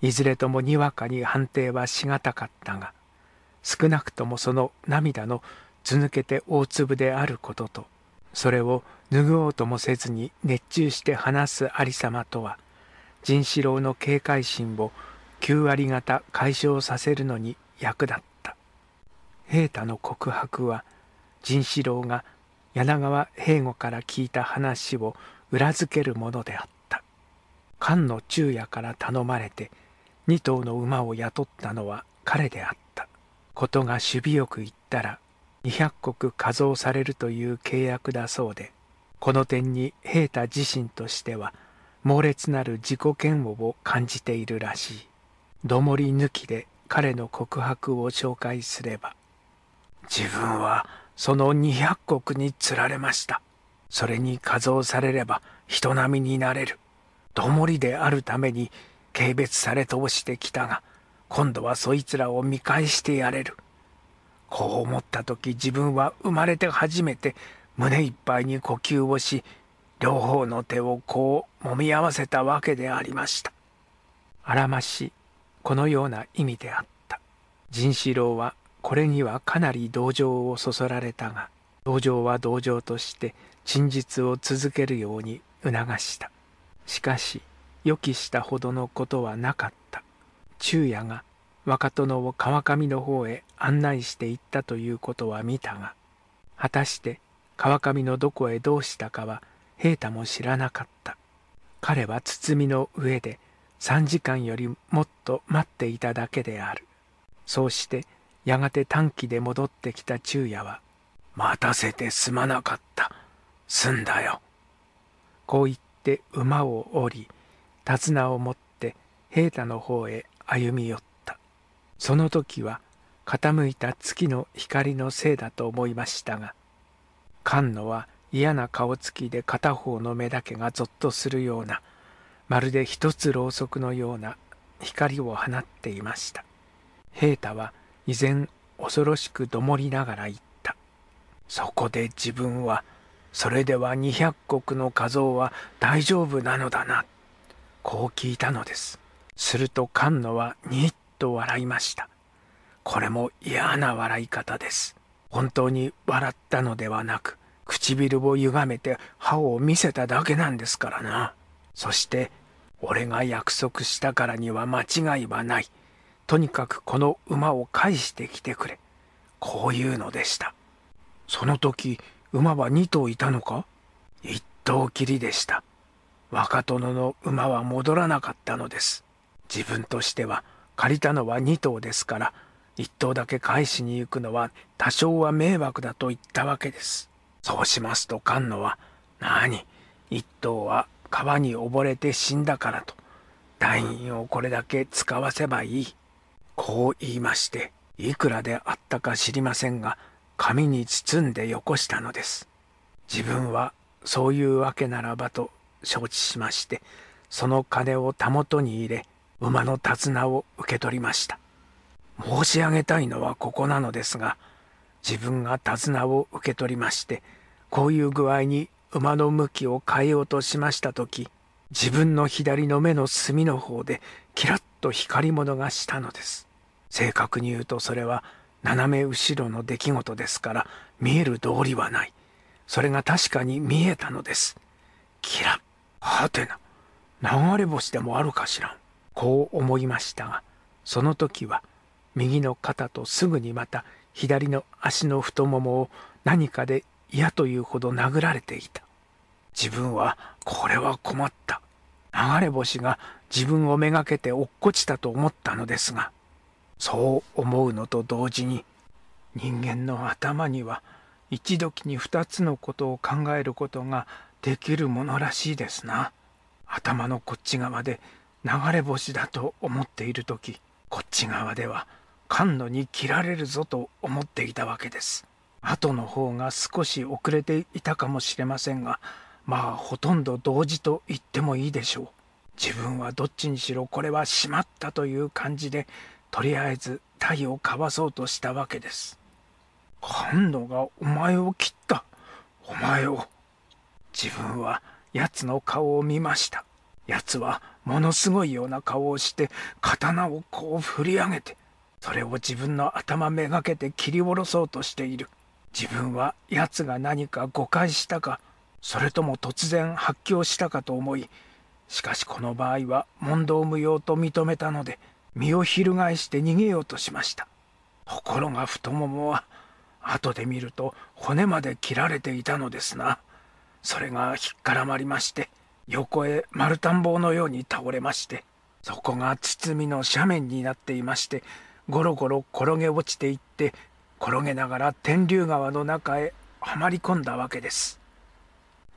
いずれともにわかに判定はしがたかったが少なくともその涙の続けて大粒であることとそれを脱おうともせずに熱中して話す有様とは人四郎の警戒心を9割方解消させるのに役立った平太の告白は人四郎が柳川平吾から聞いた話を裏付けるものであった菅の昼夜から頼まれて2頭の馬を雇ったのは彼であったことが守備よく言ったら200石加増されるという契約だそうで、この点に平太自身としては、猛烈なる自己嫌悪を感じているらしい。どもり抜きで彼の告白を紹介すれば、自分はその200石につられました。それに加増されれば人並みになれる。どもりであるために軽蔑され通してきたが、今度はそいつらを見返してやれる。こう思った時自分は生まれて初めて胸いっぱいに呼吸をし両方の手をこう揉み合わせたわけでありましたあらましこのような意味であった仁四郎はこれにはかなり同情をそそられたが同情は同情として陳述を続けるように促したしかし予期したほどのことはなかった昼夜が若殿を川上の方へ案内していったということは見たが果たして川上のどこへどうしたかは平太も知らなかった彼は包みの上で3時間よりもっと待っていただけであるそうしてやがて短期で戻ってきた昼夜は「待たせてすまなかったすんだよ」こう言って馬を降り手綱を持って平太の方へ歩み寄ったその時は傾いた月の光のせいだと思いましたが菅野は嫌な顔つきで片方の目だけがぞっとするようなまるで一つろうそくのような光を放っていました平太は依然恐ろしくどもりながら言ったそこで自分はそれでは二百石の画像は大丈夫なのだなこう聞いたのですすると菅野はニッと笑いました。これも嫌な笑い方です。本当に笑ったのではなく、唇を歪めて歯を見せただけなんですからな。そして、俺が約束したからには間違いはない。とにかくこの馬を返してきてくれ。こういうのでした。その時、馬は2頭いたのか一頭きりでした。若殿の馬は戻らなかったのです。自分としては借りたのは2頭ですから1頭だけ返しに行くのは多少は迷惑だと言ったわけですそうしますと菅野は「何1頭は川に溺れて死んだから」と「団員をこれだけ使わせばいい」こう言いましていくらであったか知りませんが紙に包んでよこしたのです自分はそういうわけならばと承知しましてその金をたもとに入れ馬の手綱を受け取りました申し上げたいのはここなのですが自分が手綱を受け取りましてこういう具合に馬の向きを変えようとしました時自分の左の目の隅の方でキラッと光り物がしたのです正確に言うとそれは斜め後ろの出来事ですから見える道理はないそれが確かに見えたのですキラッはてな流れ星でもあるかしらんこう思いましたがその時は右の肩とすぐにまた左の足の太ももを何かで嫌というほど殴られていた自分はこれは困った流れ星が自分をめがけて落っこちたと思ったのですがそう思うのと同時に人間の頭には一時に二つのことを考えることができるものらしいですな頭のこっち側で流れ星だと思っている時こっち側では菅野に切られるぞと思っていたわけです後の方が少し遅れていたかもしれませんがまあほとんど同時と言ってもいいでしょう自分はどっちにしろこれはしまったという感じでとりあえず鯛をかわそうとしたわけです菅野がお前を切ったお前を自分は奴の顔を見ました奴はものすごいような顔をして刀をこう振り上げてそれを自分の頭めがけて切り下ろそうとしている自分は奴が何か誤解したかそれとも突然発狂したかと思いしかしこの場合は問答無用と認めたので身を翻して逃げようとしましたところが太ももは後で見ると骨まで切られていたのですなそれがひっからまりまして横へ丸田んぼのように倒れましてそこが包みの斜面になっていましてゴロゴロ転げ落ちていって転げながら天竜川の中へはまり込んだわけです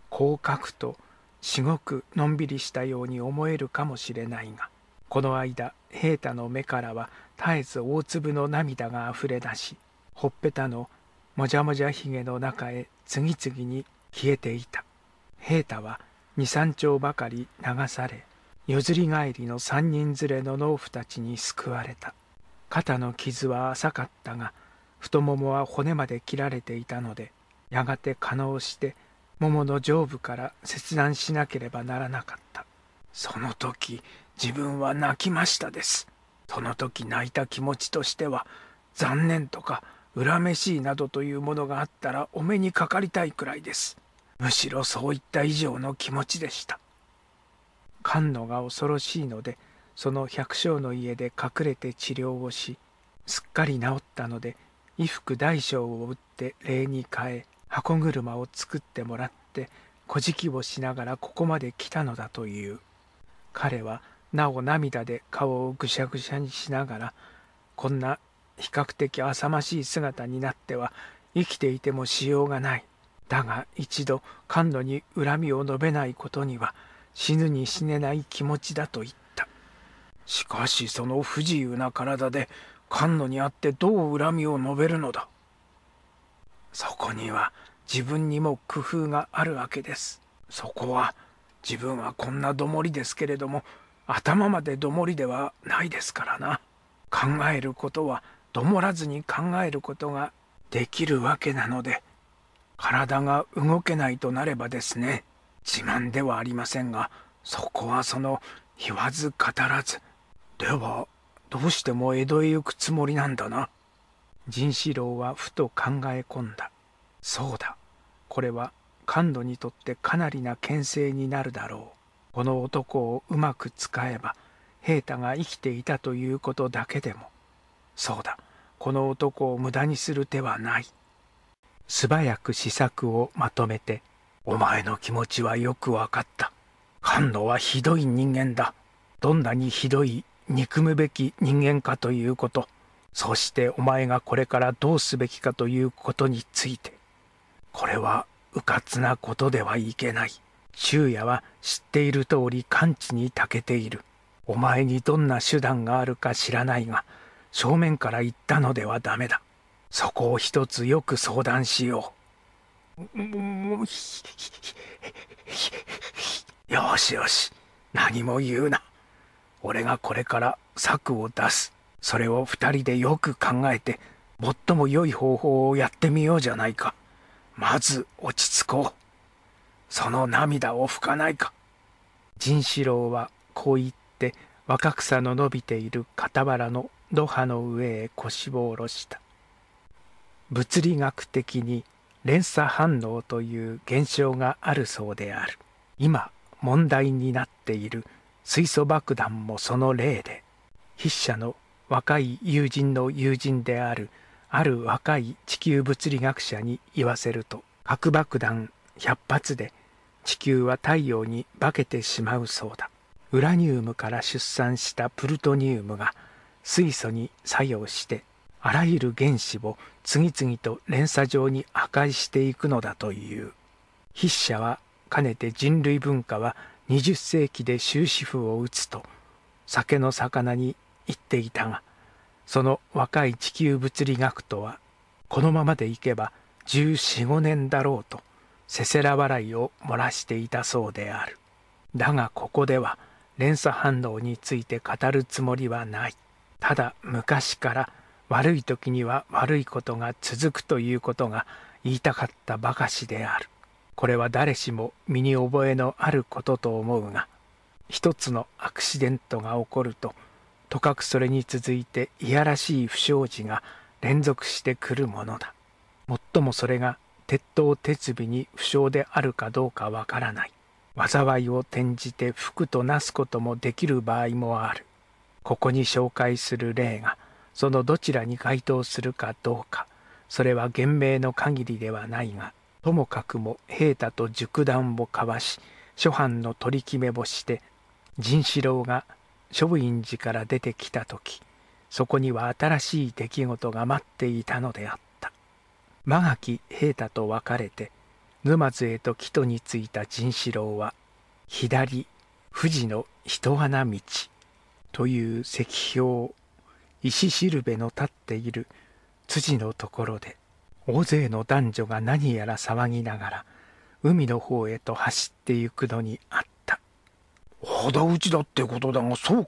こう書くとしごくのんびりしたように思えるかもしれないがこの間平太の目からは絶えず大粒の涙があふれ出しほっぺたのもじゃもじゃひげの中へ次々に消えていた平太は23丁ばかり流され夜釣り帰りの3人連れの農夫たちに救われた肩の傷は浅かったが太ももは骨まで切られていたのでやがて可能してももの上部から切断しなければならなかったその時自分は泣きましたですその時泣いた気持ちとしては残念とか恨めしいなどというものがあったらお目にかかりたいくらいですむしろそういった以上の気持ちでした菅野が恐ろしいのでその百姓の家で隠れて治療をしすっかり治ったので衣服大小を打って礼に変え箱車を作ってもらって小じきをしながらここまで来たのだという彼はなお涙で顔をぐしゃぐしゃにしながらこんな比較的浅ましい姿になっては生きていてもしようがないだが一度菅野に恨みを述べないことには死ぬに死ねない気持ちだと言ったしかしその不自由な体で菅野に会ってどう恨みを述べるのだそこには自分にも工夫があるわけですそこは自分はこんなどもりですけれども頭までどもりではないですからな考えることはどもらずに考えることができるわけなので体が動けないとなればですね自慢ではありませんがそこはその言わず語らずではどうしても江戸へ行くつもりなんだな陣四郎はふと考え込んだそうだこれは感度にとってかなりな牽制になるだろうこの男をうまく使えば平太が生きていたということだけでもそうだこの男を無駄にする手はない素早く試作をまとめて「お前の気持ちはよく分かった菅野はひどい人間だどんなにひどい憎むべき人間かということそしてお前がこれからどうすべきかということについてこれはうかつなことではいけない昼夜は知っている通り完治に長けているお前にどんな手段があるか知らないが正面から言ったのではダメだそこを一つよく相談しよう。よしよし。何も言うな。俺がこれから策を出す。それを二人でよく考えて、最も良い方法をやってみようじゃないか。まず落ち着こう。その涙を拭かないか。仁四郎はこう言って若草の伸びている傍らの土波の上へ腰を下ろした。物理学的に連鎖反応という現象があるそうである今問題になっている水素爆弾もその例で筆者の若い友人の友人であるある若い地球物理学者に言わせると核爆弾100発で地球は太陽に化けてしまうそうだウラニウムから出産したプルトニウムが水素に作用してあらゆる原子を次々と連鎖状に破壊していくのだという筆者はかねて人類文化は20世紀で終止符を打つと酒の魚に言っていたがその若い地球物理学とはこのままでいけば1415年だろうとせせら笑いを漏らしていたそうであるだがここでは連鎖反応について語るつもりはないただ昔から悪い時には悪いことが続くということが言いたかったばかしである。これは誰しも身に覚えのあることと思うが、一つのアクシデントが起こると、とかくそれに続いていやらしい不祥事が連続してくるものだ。もっともそれが鉄頭鉄尾に不祥であるかどうかわからない。災いを転じて服となすこともできる場合もある。ここに紹介する例が、そのどちらに該当するかどうかそれは厳明の限りではないがともかくも平太と熟談を交わし諸藩の取り決めをして仁四郎が処分寺から出てきた時そこには新しい出来事が待っていたのであった間垣平太と別れて沼津へと木戸に着いた仁四郎は左富士の人穴道という石碑を石しるべの立っている辻のところで大勢の男女が何やら騒ぎながら海の方へと走ってゆくのにあった肌打ちだってことだがそう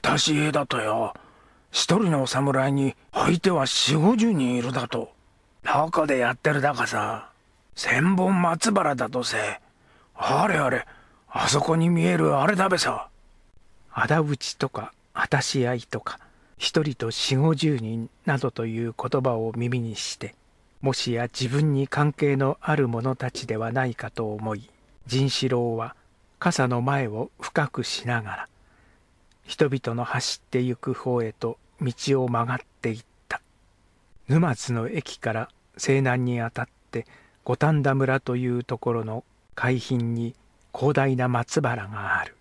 かし絵だとよ一人のお侍に相手は四五十人いるだと中でやってるだかさ千本松原だとせあれあれあそこに見えるあれだべさ仇討ちとか果たし合いとか一人と四五十人などという言葉を耳にしてもしや自分に関係のある者たちではないかと思い甚四郎は傘の前を深くしながら人々の走ってゆく方へと道を曲がっていった沼津の駅から西南にあたって五反田村というところの海浜に広大な松原がある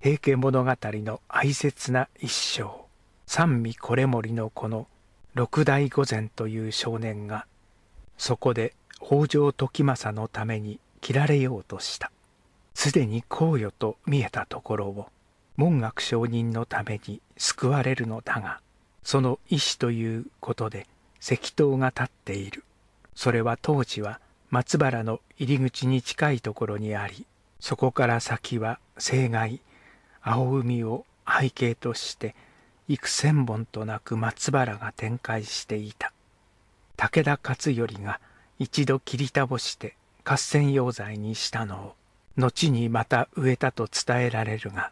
平家物語の哀切な一生三味これ森のこの六代御前という少年がそこで北条時政のために切られようとしたすでに荒与と見えたところを文学上人のために救われるのだがその意志ということで石塔が立っているそれは当時は松原の入り口に近いところにありそこから先は西外青海を背景として幾千本となく松原が展開していた武田勝頼が一度切り倒して合戦用材にしたのを後にまた植えたと伝えられるが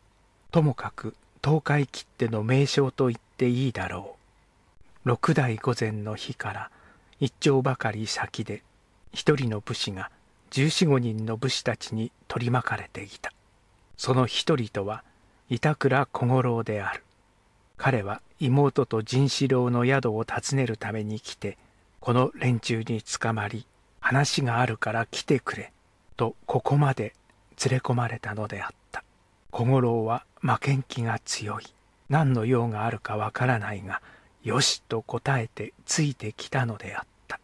ともかく東海切手の名称と言っていいだろう六代御前の日から一丁ばかり先で一人の武士が十四五人の武士たちに取り巻かれていたその一人とは板倉小五郎である彼は妹と仁四郎の宿を訪ねるために来てこの連中に捕まり話があるから来てくれとここまで連れ込まれたのであった小五郎は負けん気が強い何の用があるかわからないがよしと答えてついてきたのであった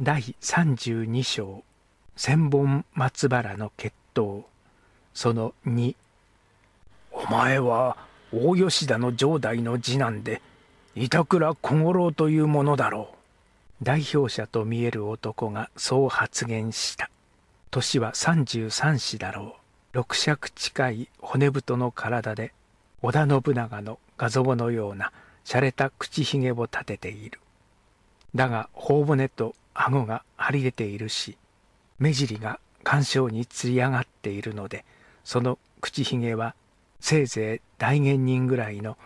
第32章千本松原の決闘その2お前は大吉田の城代の次男で板倉小五郎というものだろう代表者と見える男がそう発言した年は33子だろう六尺近い骨太の体で織田信長の画像のような洒落た口ひげを立てているだが頬骨と顎が張り出ているし目尻が岩礁につり上がっているのでその口ひげはせいぜい大元人ぐらいの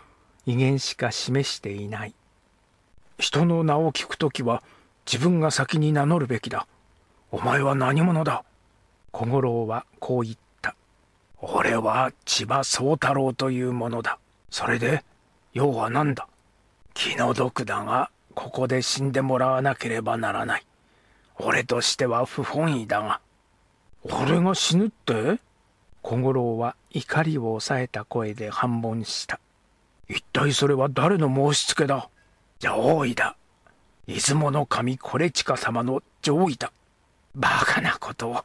威厳しか示していない人の名を聞くときは自分が先に名乗るべきだお前は何者だ小五郎はこう言った俺は千葉宗太郎というものだそれで要は何だ気の毒だがここで死んでもらわなければならない俺としては不本意だが俺が死ぬって小五郎は怒りを抑えた声で反問した一体それは誰の申し付けだ上位だ出雲の神これチ様の上位だバカなことを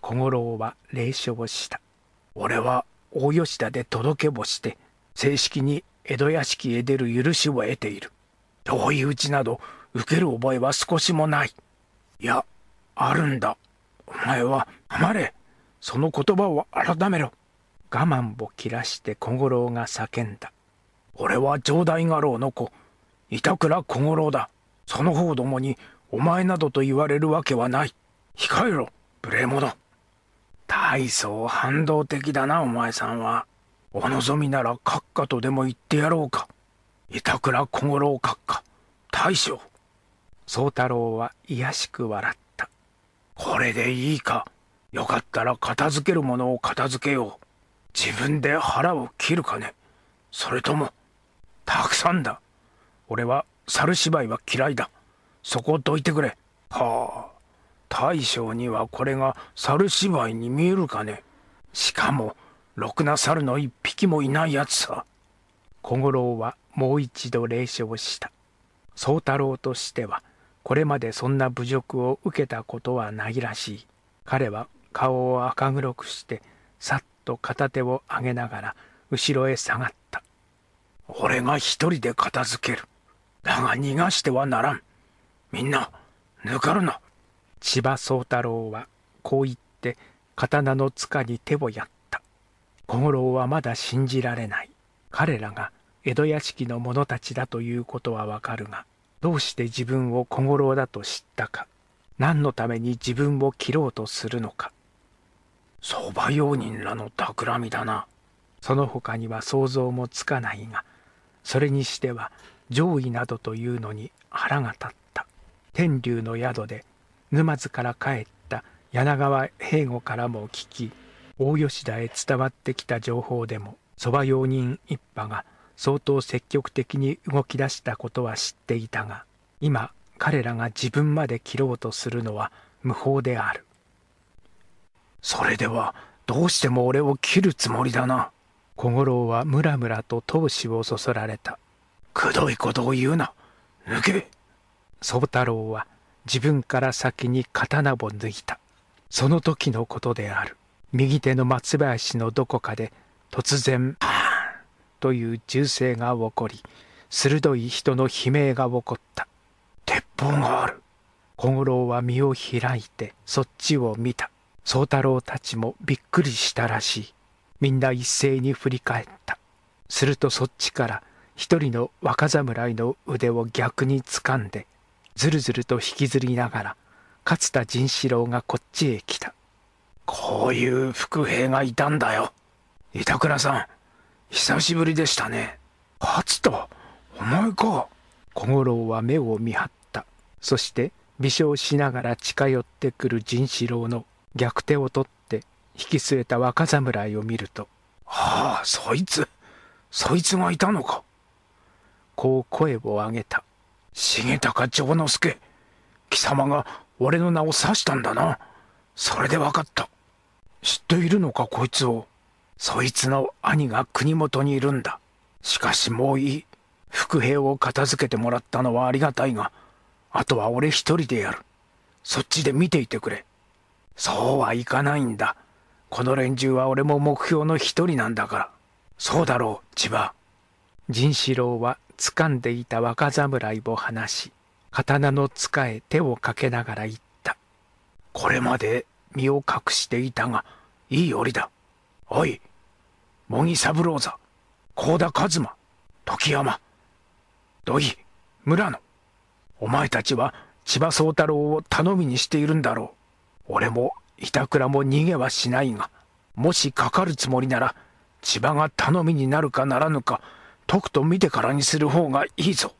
小五郎は霊障した俺は大吉田で届けをして正式に江戸屋敷へ出る許しを得ている遠い討ちなど受ける覚えは少しもないいやあるんだお前は黙れその言葉を改めろ我慢を切らして小五郎が叫んだ俺は城代家老の子板倉小五郎だその方どもにお前などと言われるわけはない控えろ無礼者大層反動的だなお前さんはお望みなら閣下とでも言ってやろうか板倉小五郎閣下大将宗太郎は卑しく笑ったこれでいいかよかったら片付けるものを片付けよう。自分で腹を切るかねそれとも、たくさんだ。俺は猿芝居は嫌いだ。そこをどいてくれ。はあ、大将にはこれが猿芝居に見えるかねしかも、ろくな猿の一匹もいないやつさ。小五郎はもう一度霊笑した。宗太郎としては、これまでそんな侮辱を受けたことはないらしい。彼は顔を赤黒くしてさっと片手を上げながら後ろへ下がった俺が一人で片付けるだが逃がしてはならんみんな抜かるな千葉宗太郎はこう言って刀の塚に手をやった小五郎はまだ信じられない彼らが江戸屋敷の者たちだということはわかるがどうして自分を小五郎だと知ったか何のために自分を切ろうとするのか相場用人らの企みだな。その他には想像もつかないが、それにしては上位などというのに腹が立った。天竜の宿で沼津から帰った柳川平吾からも聞き、大吉田へ伝わってきた情報でも、蕎麦用人一派が相当積極的に動き出したことは知っていたが、今彼らが自分まで切ろうとするのは無法である。それではどうしても俺を切るつもりだな小五郎はムラムラと闘志をそそられたくどいことを言うな抜け宗太郎は自分から先に刀を抜いたその時のことである右手の松林のどこかで突然「パーン!」という銃声が起こり鋭い人の悲鳴が起こった鉄砲がある小五郎は身を開いてそっちを見た宗太郎たちもびっくりしたらしい。みんな一斉に振り返った。するとそっちから一人の若侍の腕を逆に掴んで、ずるずると引きずりながら、勝田甚四郎がこっちへ来た。こういう伏兵がいたんだよ。板倉さん、久しぶりでしたね。勝田、お前か。小五郎は目を見張った。そして、微笑しながら近寄ってくる甚四郎の逆手を取って引き据えた若侍を見ると「ああそいつそいつがいたのか」こう声を上げた「重高丈之助貴様が俺の名を指したんだなそれで分かった知っているのかこいつをそいつの兄が国元にいるんだしかしもういい伏兵を片付けてもらったのはありがたいがあとは俺一人でやるそっちで見ていてくれそうはいかないんだ。この連中は俺も目標の一人なんだから。そうだろう、千葉。仁四郎は掴んでいた若侍を離し、刀の使え手をかけながら言った。これまで身を隠していたが、いい折だ。おい、茂木三郎座、幸田一馬、時山、土井、村野。お前たちは千葉宗太郎を頼みにしているんだろう。俺も板倉も逃げはしないがもしかかるつもりなら千葉が頼みになるかならぬかとくと見てからにする方がいいぞ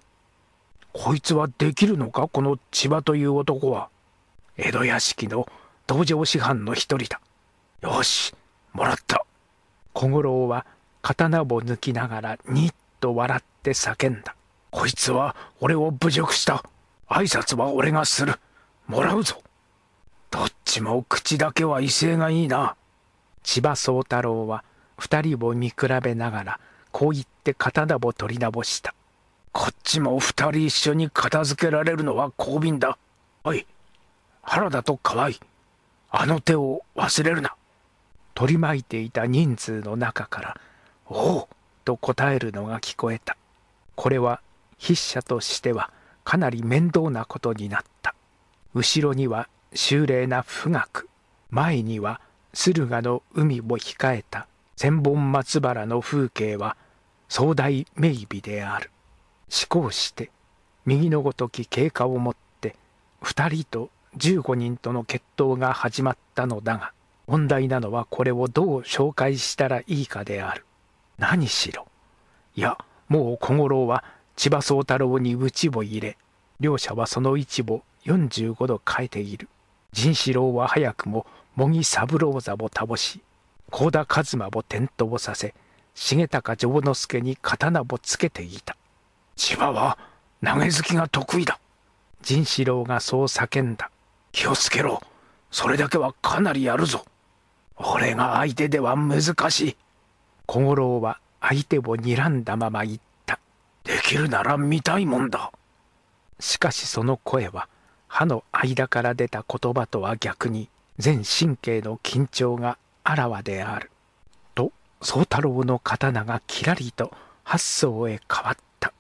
こいつはできるのかこの千葉という男は江戸屋敷の道場師範の一人だよしもらった小五郎は刀を抜きながらにっと笑って叫んだこいつは俺を侮辱した挨拶は俺がするもらうぞどっちも口だけは威勢がいいな。千葉宗太郎は二人を見比べながらこう言って刀を取り直ぼした。こっちも二人一緒に片付けられるのは交便だ。おい。原田と河合。あの手を忘れるな。取り巻いていた人数の中から「おお!」と答えるのが聞こえた。これは筆者としてはかなり面倒なことになった。後ろには秀麗な富岳前には駿河の海を控えた千本松原の風景は壮大名美である思考して右のごとき経過をもって2人と15人との決闘が始まったのだが問題なのはこれをどう紹介したらいいかである何しろいやもう小五郎は千葉宗太郎にうちを入れ両者はその位置を45度変えている陣四郎は早くも茂木三郎座を倒し幸田一馬を転倒させ重高丈之助に刀をつけていた千葉は投げ好きが得意だ陣四郎がそう叫んだ気をつけろそれだけはかなりやるぞ俺が相手では難しい小五郎は相手を睨んだまま言ったできるなら見たいもんだしかしその声は歯の間から出た言葉とは逆に全神経の緊張があらわである。と宗太郎の刀がきらりと八層へ変わった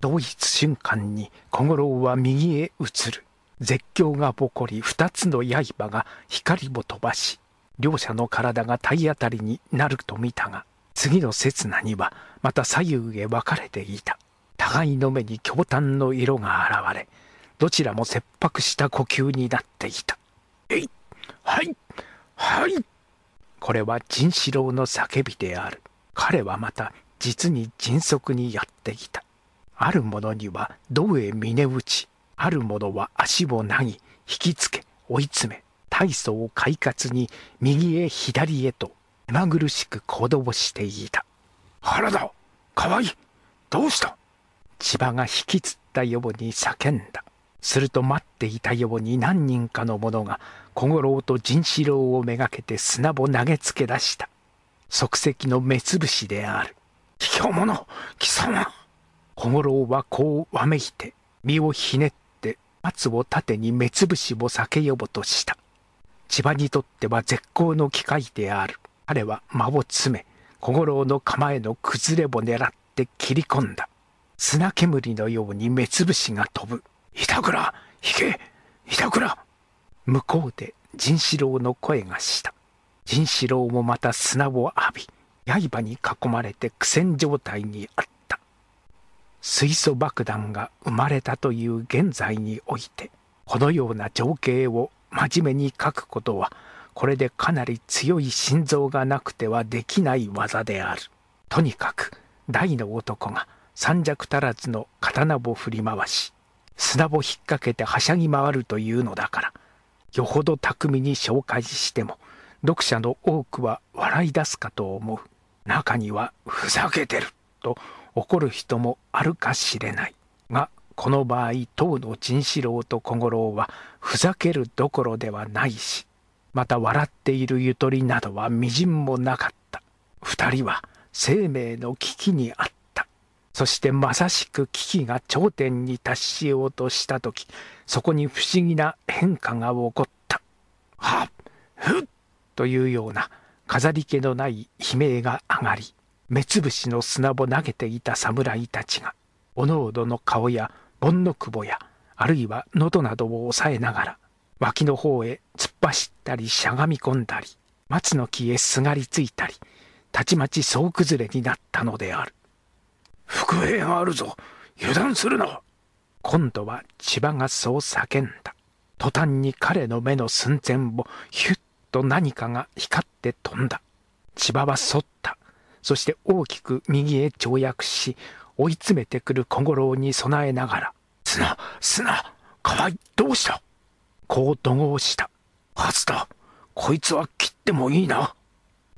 同一瞬間に小五郎は右へ移る絶叫が誇り二つの刃が光を飛ばし両者の体が体当たりになると見たが次の刹那にはまた左右へ分かれていた互いの目に驚嘆の色が現れどちらも切迫した呼吸になっていた。えいはいはいこれは甚四郎の叫びである。彼はまた実に迅速にやっていた。ある者には胴へ峰打ち、ある者は足をなぎ、引きつけ、追い詰め、大層快活に右へ左へと目まぐるしく行動していた。原田いい、どうした千葉が引きつったように叫んだ。すると待っていたように何人かの者が小五郎と甚四郎をめがけて砂を投げつけ出した。即席の目つぶしである。卑怯者貴様小五郎はこうわめいて、身をひねって、松を盾に目つぶしを避けよぼとした。千葉にとっては絶好の機会である。彼は間を詰め、小五郎の構えの崩れを狙って切り込んだ。砂煙のように目つぶしが飛ぶ。板倉引け板倉向こうで陣四郎の声がした陣四郎もまた砂を浴び刃に囲まれて苦戦状態にあった水素爆弾が生まれたという現在においてこのような情景を真面目に書くことはこれでかなり強い心臓がなくてはできない技であるとにかく大の男が三尺足らずの刀を振り回し砂を引っ掛けてはしゃぎ回るというのだからよほど巧みに紹介しても読者の多くは笑い出すかと思う中には「ふざけてる!」と怒る人もあるかしれないがこの場合当の陳四郎と小五郎はふざけるどころではないしまた笑っているゆとりなどはみじんもなかった二人は生命の危機にあったそしてまさしく危機が頂点に達しようとした時そこに不思議な変化が起こったはっふっというような飾り気のない悲鳴が上がり目つぶしの砂を投げていた侍たちがおのおどの顔や盆の窪やあるいは喉などを押さえながら脇の方へ突っ走ったりしゃがみ込んだり松の木へすがりついたりたちまち総崩れになったのである。伏兵があるぞ油断するな今度は千葉がそう叫んだ途端に彼の目の寸前をヒュッと何かが光って飛んだ千葉は反ったそして大きく右へ跳躍し追い詰めてくる小五郎に備えながら「砂砂河合どうした?」こう怒号した「初だこいつは切ってもいいな」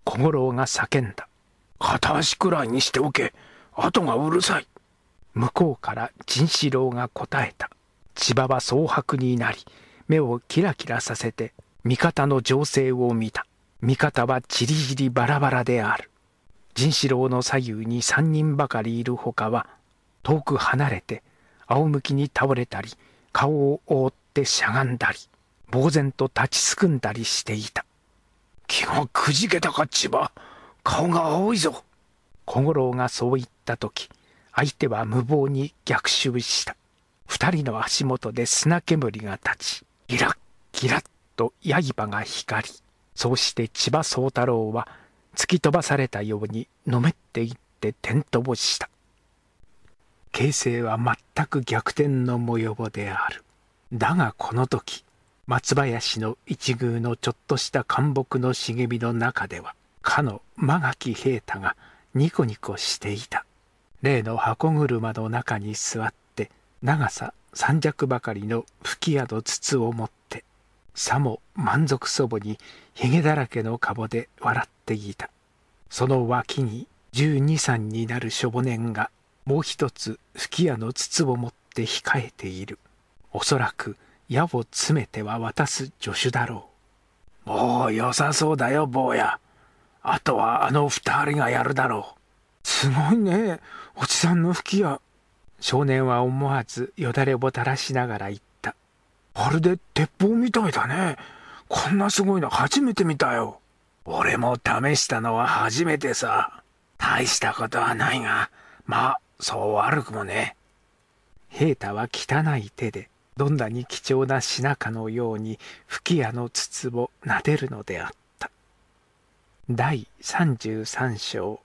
小五郎が叫んだ「片足くらいにしておけ後がうるさい。向こうから陣四郎が答えた。千葉は蒼白になり、目をキラキラさせて、味方の情勢を見た。味方はちりじりバラバラである。陣四郎の左右に3人ばかりいるほかは、遠く離れて、仰向きに倒れたり、顔を覆ってしゃがんだり、呆然と立ちすくんだりしていた。気がくじけたか、千葉。顔が青いぞ。小五郎がそう言っった時相手は無謀に逆襲した2人の足元で砂煙が立ちギラッギラッと刃が光りそうして千葉宗太郎は突き飛ばされたようにのめっていって転倒ぼした形勢は全く逆転の模様であるだがこの時松林の一宮のちょっとした陥木の茂みの中ではかの間垣平太がニコニコしていた例の箱車の中に座って長さ三尺ばかりの吹き矢の筒を持ってさも満足祖母にひげだらけのカボで笑っていたその脇に十二三になるしょぼねんがもう一つ吹き矢の筒を持って控えているおそらく矢を詰めては渡す助手だろうもう良さそうだよ坊やあとはあの二人がやるだろうすごいねおじさんの吹き矢少年は思わずよだれを垂らしながら言ったまるで鉄砲みたいだねこんなすごいの初めて見たよ俺も試したのは初めてさ大したことはないがまあそう悪くもね平太は汚い手でどんなに貴重な品かのように吹き矢の筒を撫でるのであった第33章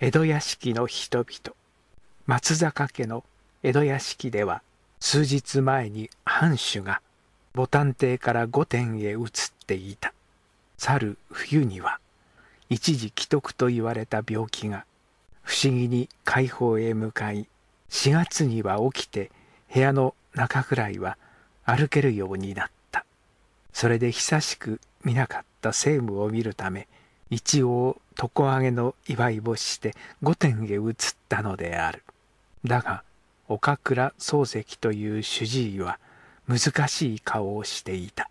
江戸屋敷の人々松坂家の江戸屋敷では数日前に藩主が牡丹亭から御殿へ移っていた去る冬には一時既得と言われた病気が不思議に解放へ向かい4月には起きて部屋の中くらいは歩けるようになったそれで久しく見なかった政務を見るため一応床上げの祝いをして御殿へ移ったのであるだが岡倉漱石という主治医は難しい顔をしていた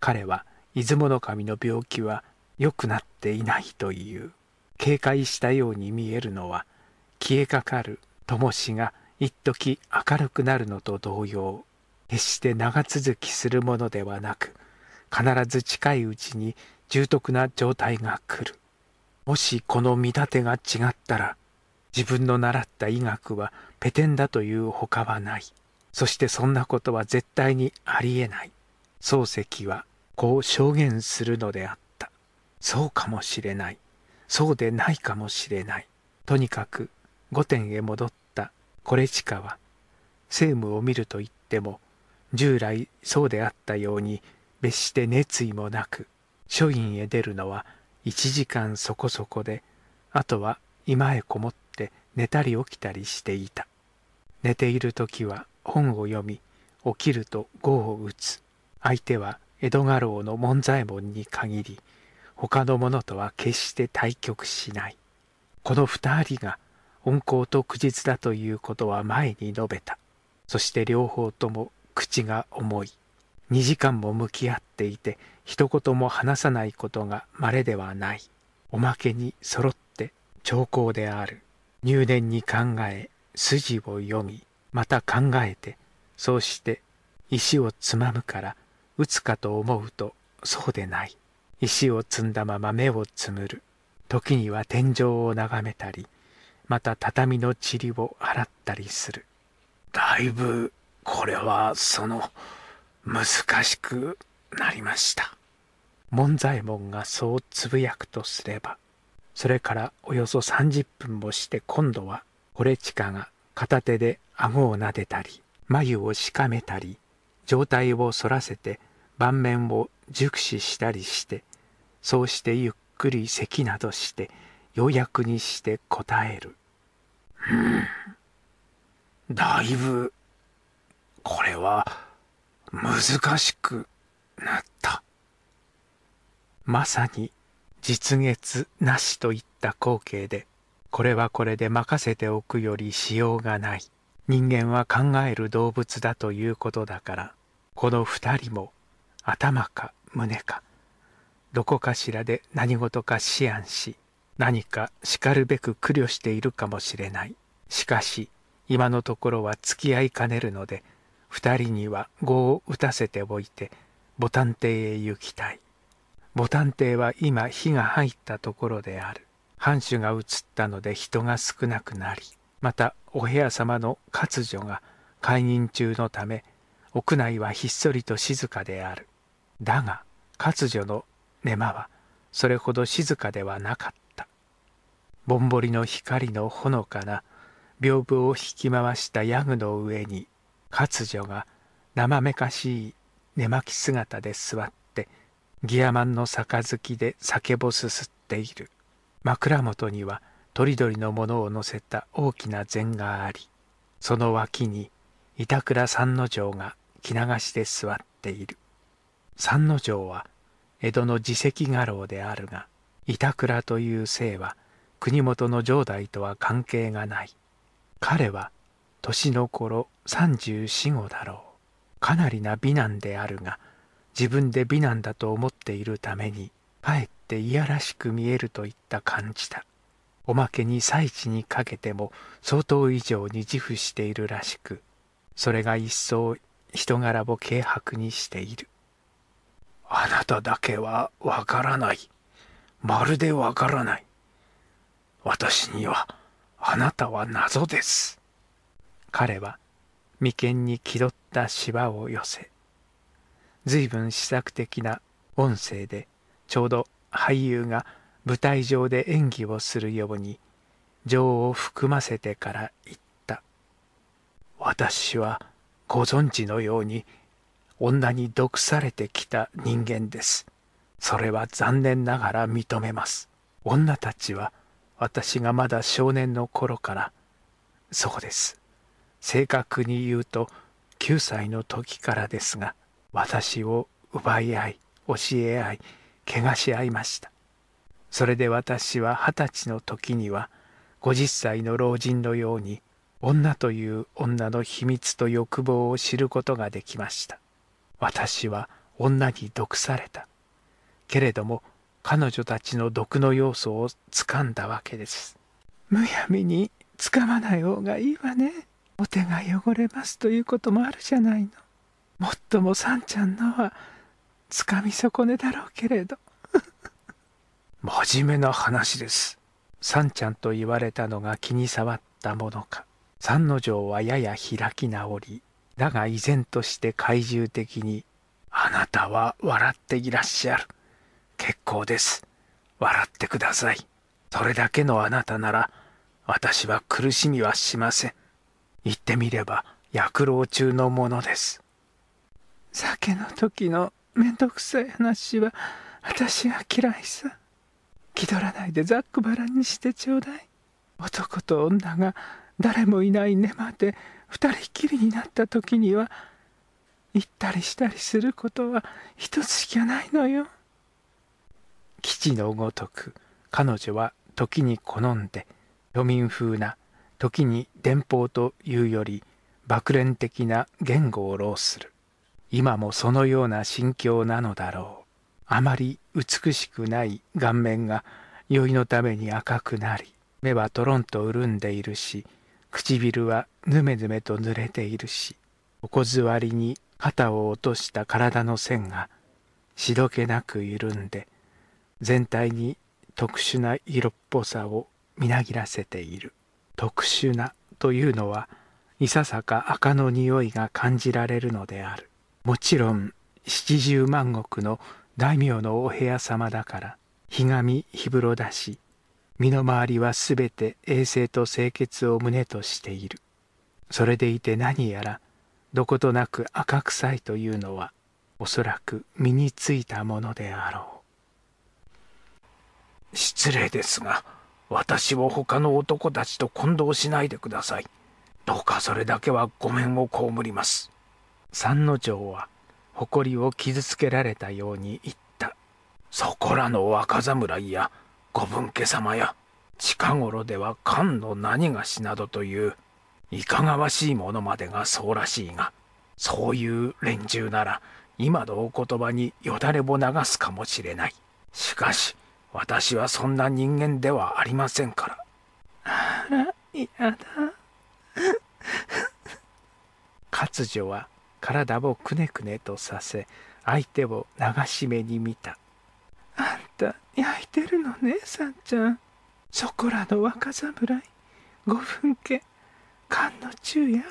彼は出雲守の病気は良くなっていないという警戒したように見えるのは消えかかる灯火が一時明るくなるのと同様決して長続きするものではなく必ず近いうちに重篤な状態が来るもしこの見立てが違ったら自分の習った医学はペテンだという他はない。そしてそんなことは絶対にありえない。漱石はこう証言するのであった。そうかもしれない。そうでないかもしれない。とにかく御殿へ戻ったコレチカは、政務を見ると言っても、従来そうであったように、別して熱意もなく、書院へ出るのは1時間そこそこで、あとは居間へこもって寝たり起きたりしていた。寝ている時は本を読み起きると碁を打つ相手は江戸家老の門左衛門に限り他の者とは決して対局しないこの二人が温厚と苦実だということは前に述べたそして両方とも口が重い2時間も向き合っていて一言も話さないことが稀ではないおまけにそろって長考である入念に考え筋を読みまた考えてそうして石をつまむから打つかと思うとそうでない石を積んだまま目をつむる時には天井を眺めたりまた畳の塵を払ったりするだいぶこれはその難しくなりました門左衛門がそうつぶやくとすればそれからおよそ30分もして今度はホれチカが片手で顎を撫でたり眉をしかめたり上体を反らせて盤面を熟視したりしてそうしてゆっくり咳などしてようやくにして答える「うんだいぶこれは難しくなった」まさに実月なしといった光景でこれはこれで任せておくよりしようがない。人間は考える動物だということだから、この二人も頭か胸か、どこかしらで何事か思案し、何かしかるべく苦慮しているかもしれない。しかし、今のところは付き合いかねるので、二人には碁を打たせておいて、牡丹亭へ行きたい。牡丹亭は今火が入ったところである。藩主が移ったので人が少なくなりまたお部屋様の活女が解任中のため屋内はひっそりと静かであるだが活女の寝間はそれほど静かではなかったぼんぼりの光のほのかな屏風を引き回したヤグの上に活女が生めかしい寝巻き姿で座ってギアマンの杯で酒をすすっている枕元にはとりどりのものを乗せた大きな禅がありその脇に板倉三之丞が着流しで座っている三之丞は江戸の自責画廊であるが板倉という姓は国元の城代とは関係がない彼は年の頃三十四五だろうかなりな美男であるが自分で美男だと思っているためにかえしていやらしく見えるといった感じだおまけに祭地にかけても相当以上に自負しているらしくそれが一層人柄を軽薄にしているあなただけはわからないまるでわからない私にはあなたは謎です彼は眉間に気取った芝を寄せ随分試作的な音声でちょうど俳優が舞台上で演技をするように情を含ませてから言った私はご存知のように女に毒されてきた人間ですそれは残念ながら認めます女たちは私がまだ少年の頃からそうです正確に言うと9歳の時からですが私を奪い合い教え合い怪我し合いましたそれで私は二十歳の時には50歳の老人のように女という女の秘密と欲望を知ることができました私は女に毒されたけれども彼女たちの毒の要素をつかんだわけですむやみにつかまない方がいいわねお手が汚れますということもあるじゃないのもっともさんちゃんのはつかみ損ねだろうけれど 真面目な話です三ちゃんと言われたのが気に障ったものか三之丞はやや開き直りだが依然として怪獣的に「あなたは笑っていらっしゃる結構です笑ってくださいそれだけのあなたなら私は苦しみはしません言ってみれば薬老中のものです酒の時のめんどくさい話は私は嫌いさ気取らないでざっくばらにしてちょうだい男と女が誰もいない寝間で二人きりになった時には行ったりしたりすることは一つしかないのよ吉のごとく彼女は時に好んで庶民風な時に伝法というより爆連的な言語を浪する今もそのような心境なのだろうあまり美しくない顔面が酔いのために赤くなり目はとろんと潤んでいるし唇はぬめぬめと濡れているしおこずわりに肩を落とした体の線がしどけなく緩んで全体に特殊な色っぽさをみなぎらせている特殊なというのはいささか赤の匂いが感じられるのであるもちろん七十万石の大名のお部屋様だからひがみ日風呂だし身の回りはすべて衛生と清潔を旨としているそれでいて何やらどことなく赤臭いというのはおそらく身についたものであろう失礼ですが私を他の男たちと混同しないでくださいどうかそれだけはごめんを被ります三之丞は誇りを傷つけられたように言ったそこらの若侍やご分家様や近頃では官の何がしなどといういかがわしいものまでがそうらしいがそういう連中なら今のお言葉によだれを流すかもしれないしかし私はそんな人間ではありませんからあら嫌だ勝女は体をくねくねとさせ相手を流し目に見たあんた焼いてるのねさんちゃんそこらの若侍五分家缶の中や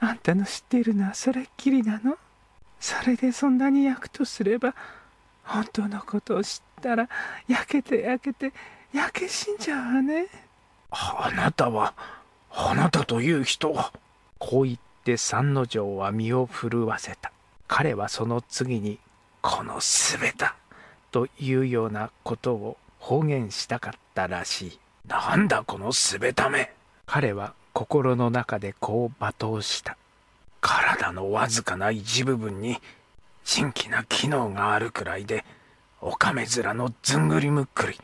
あんたの知っているのはそれっきりなのそれでそんなに焼くとすれば本当のことを知ったら焼けて焼けて焼け死んじゃうわねあなたはあなたという人はこう言ってって三之丞は身を震わせた彼はその次に「このすべだ!」というようなことを方言したかったらしい「なんだこのすべため!」彼は心の中でこう罵倒した体のわずかな一部分に神奇な機能があるくらいでおかめ面のずんぐりむっくり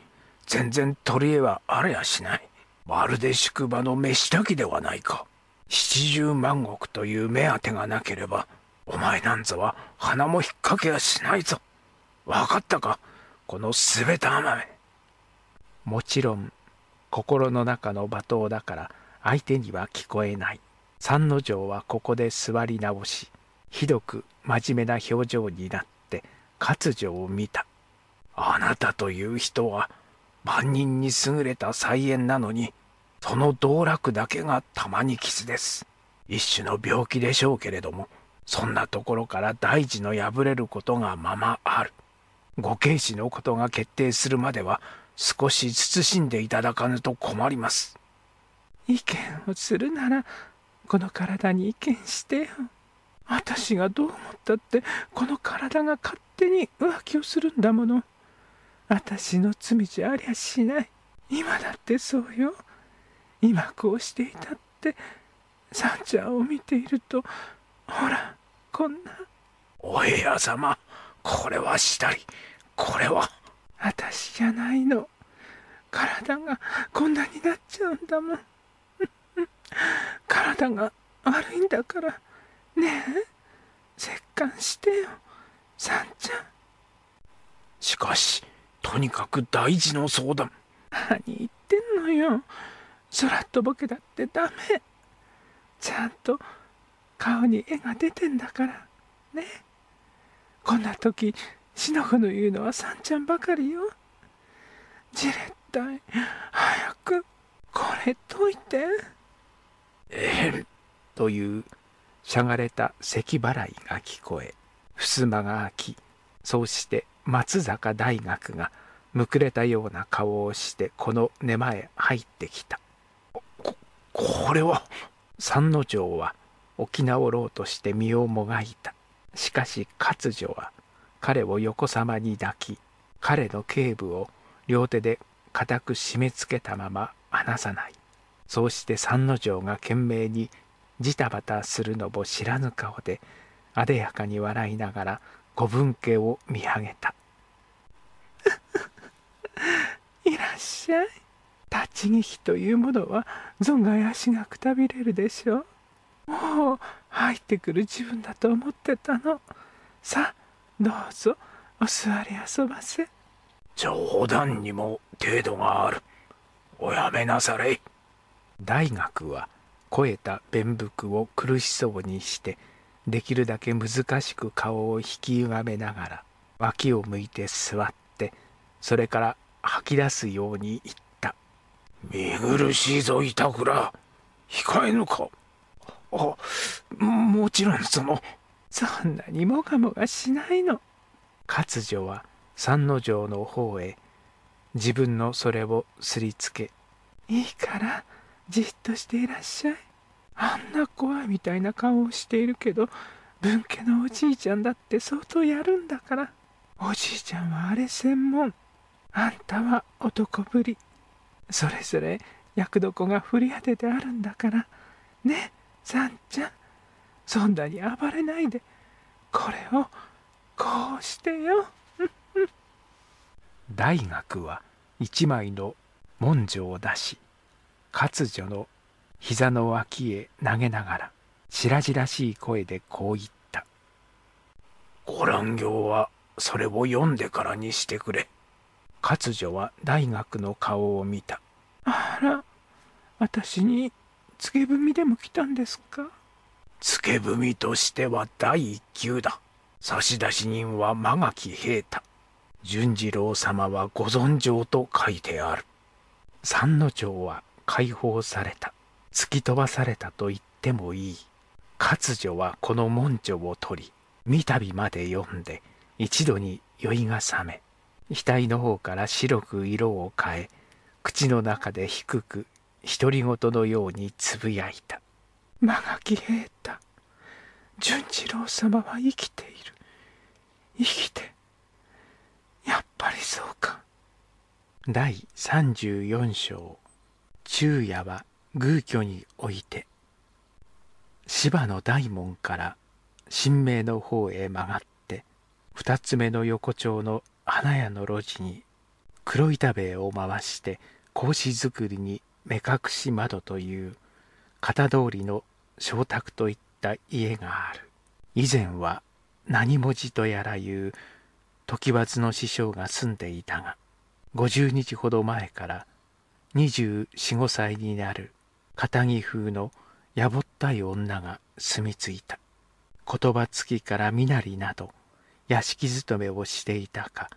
全然取り柄はあれやしないまるで宿場の飯炊きではないか70万石という目当てがなければお前なんぞは鼻も引っ掛けやしないぞ分かったかこのすべて甘めもちろん心の中の罵倒だから相手には聞こえない三之丞はここで座り直しひどく真面目な表情になって割女を見たあなたという人は万人に優れた菜園なのにその道楽だけが玉にキスです一種の病気でしょうけれどもそんなところから大事の破れることがままあるご刑事のことが決定するまでは少し慎んでいただかぬと困ります意見をするならこの体に意見してよ私がどう思ったってこの体が勝手に浮気をするんだもの私の罪じゃありゃしない今だってそうよ今こうしていたってさんちゃんを見ているとほらこんなお部屋様これはしたりこれは私じゃないの体がこんなになっちゃうんだもん 体が悪いんだからねえ折檻してよさんちゃんしかしとにかく大事の相談何言ってんのよ空とぼけだってダメちゃんと顔に絵が出てんだからねこんな時しのぶの言うのはさんちゃんばかりよじれったい早くこれ解いてえへんというしゃがれた咳払いが聞こえ襖が開きそうして松坂大学がむくれたような顔をしてこの根間へ入ってきた。これは三之丞は沖直ろうとして身をもがいたしかし勝女は彼を横さまに抱き彼の頸部を両手で固く締め付けたまま離さないそうして三之丞が懸命にジタバタするのも知らぬ顔であでやかに笑いながら五分家を見上げた いらっしゃい立ち聞きというものは存外足がくたびれるでしょうもう入ってくる自分だと思ってたのさあどうぞお座り遊ばせ冗談にも程度があるおやめなされ大学は肥えた弁服を苦しそうにしてできるだけ難しく顔を引きゆがめながら脇を向いて座ってそれから吐き出すように言った見苦しいぞ板倉控えぬかあもちろんそのそんなにもがもがしないの勝女は三之丞の方へ自分のそれをすりつけいいからじっとしていらっしゃいあんな怖いみたいな顔をしているけど分家のおじいちゃんだって相当やるんだからおじいちゃんはあれ専門あんたは男ぶりそれぞれ役どこが振り当ててあるんだからねさんちゃんそんなに暴れないでこれをこうしてよ 大学は一枚の文書を出し活女の膝の脇へ投げながら白々しい声でこう言った「ご覧行はそれを読んでからにしてくれ」。活女は大学の顔を見たあら私につけ踏みでも来たんですかつけ踏みとしては第一級だ差出人は間垣平太純次郎様はご存状と書いてある三之丞は解放された突き飛ばされたと言ってもいいつ女はこの文書を取り三度まで読んで一度に酔いが覚め額の方から白く色を変え口の中で低く独り言のようにつぶやいた「間垣平太純次郎様は生きている生きてやっぱりそうか」第34章「昼夜は偶居において」芝の大門から神明の方へ曲がって二つ目の横丁の花屋の路地に黒板塀を回して格子作りに目隠し窓という型通りの小宅といった家がある以前は何文字とやらいう時松の師匠が住んでいたが50日ほど前から245歳になる片木風のやぼったい女が住み着いた言葉つきから身なりなど屋敷勤めをしていたか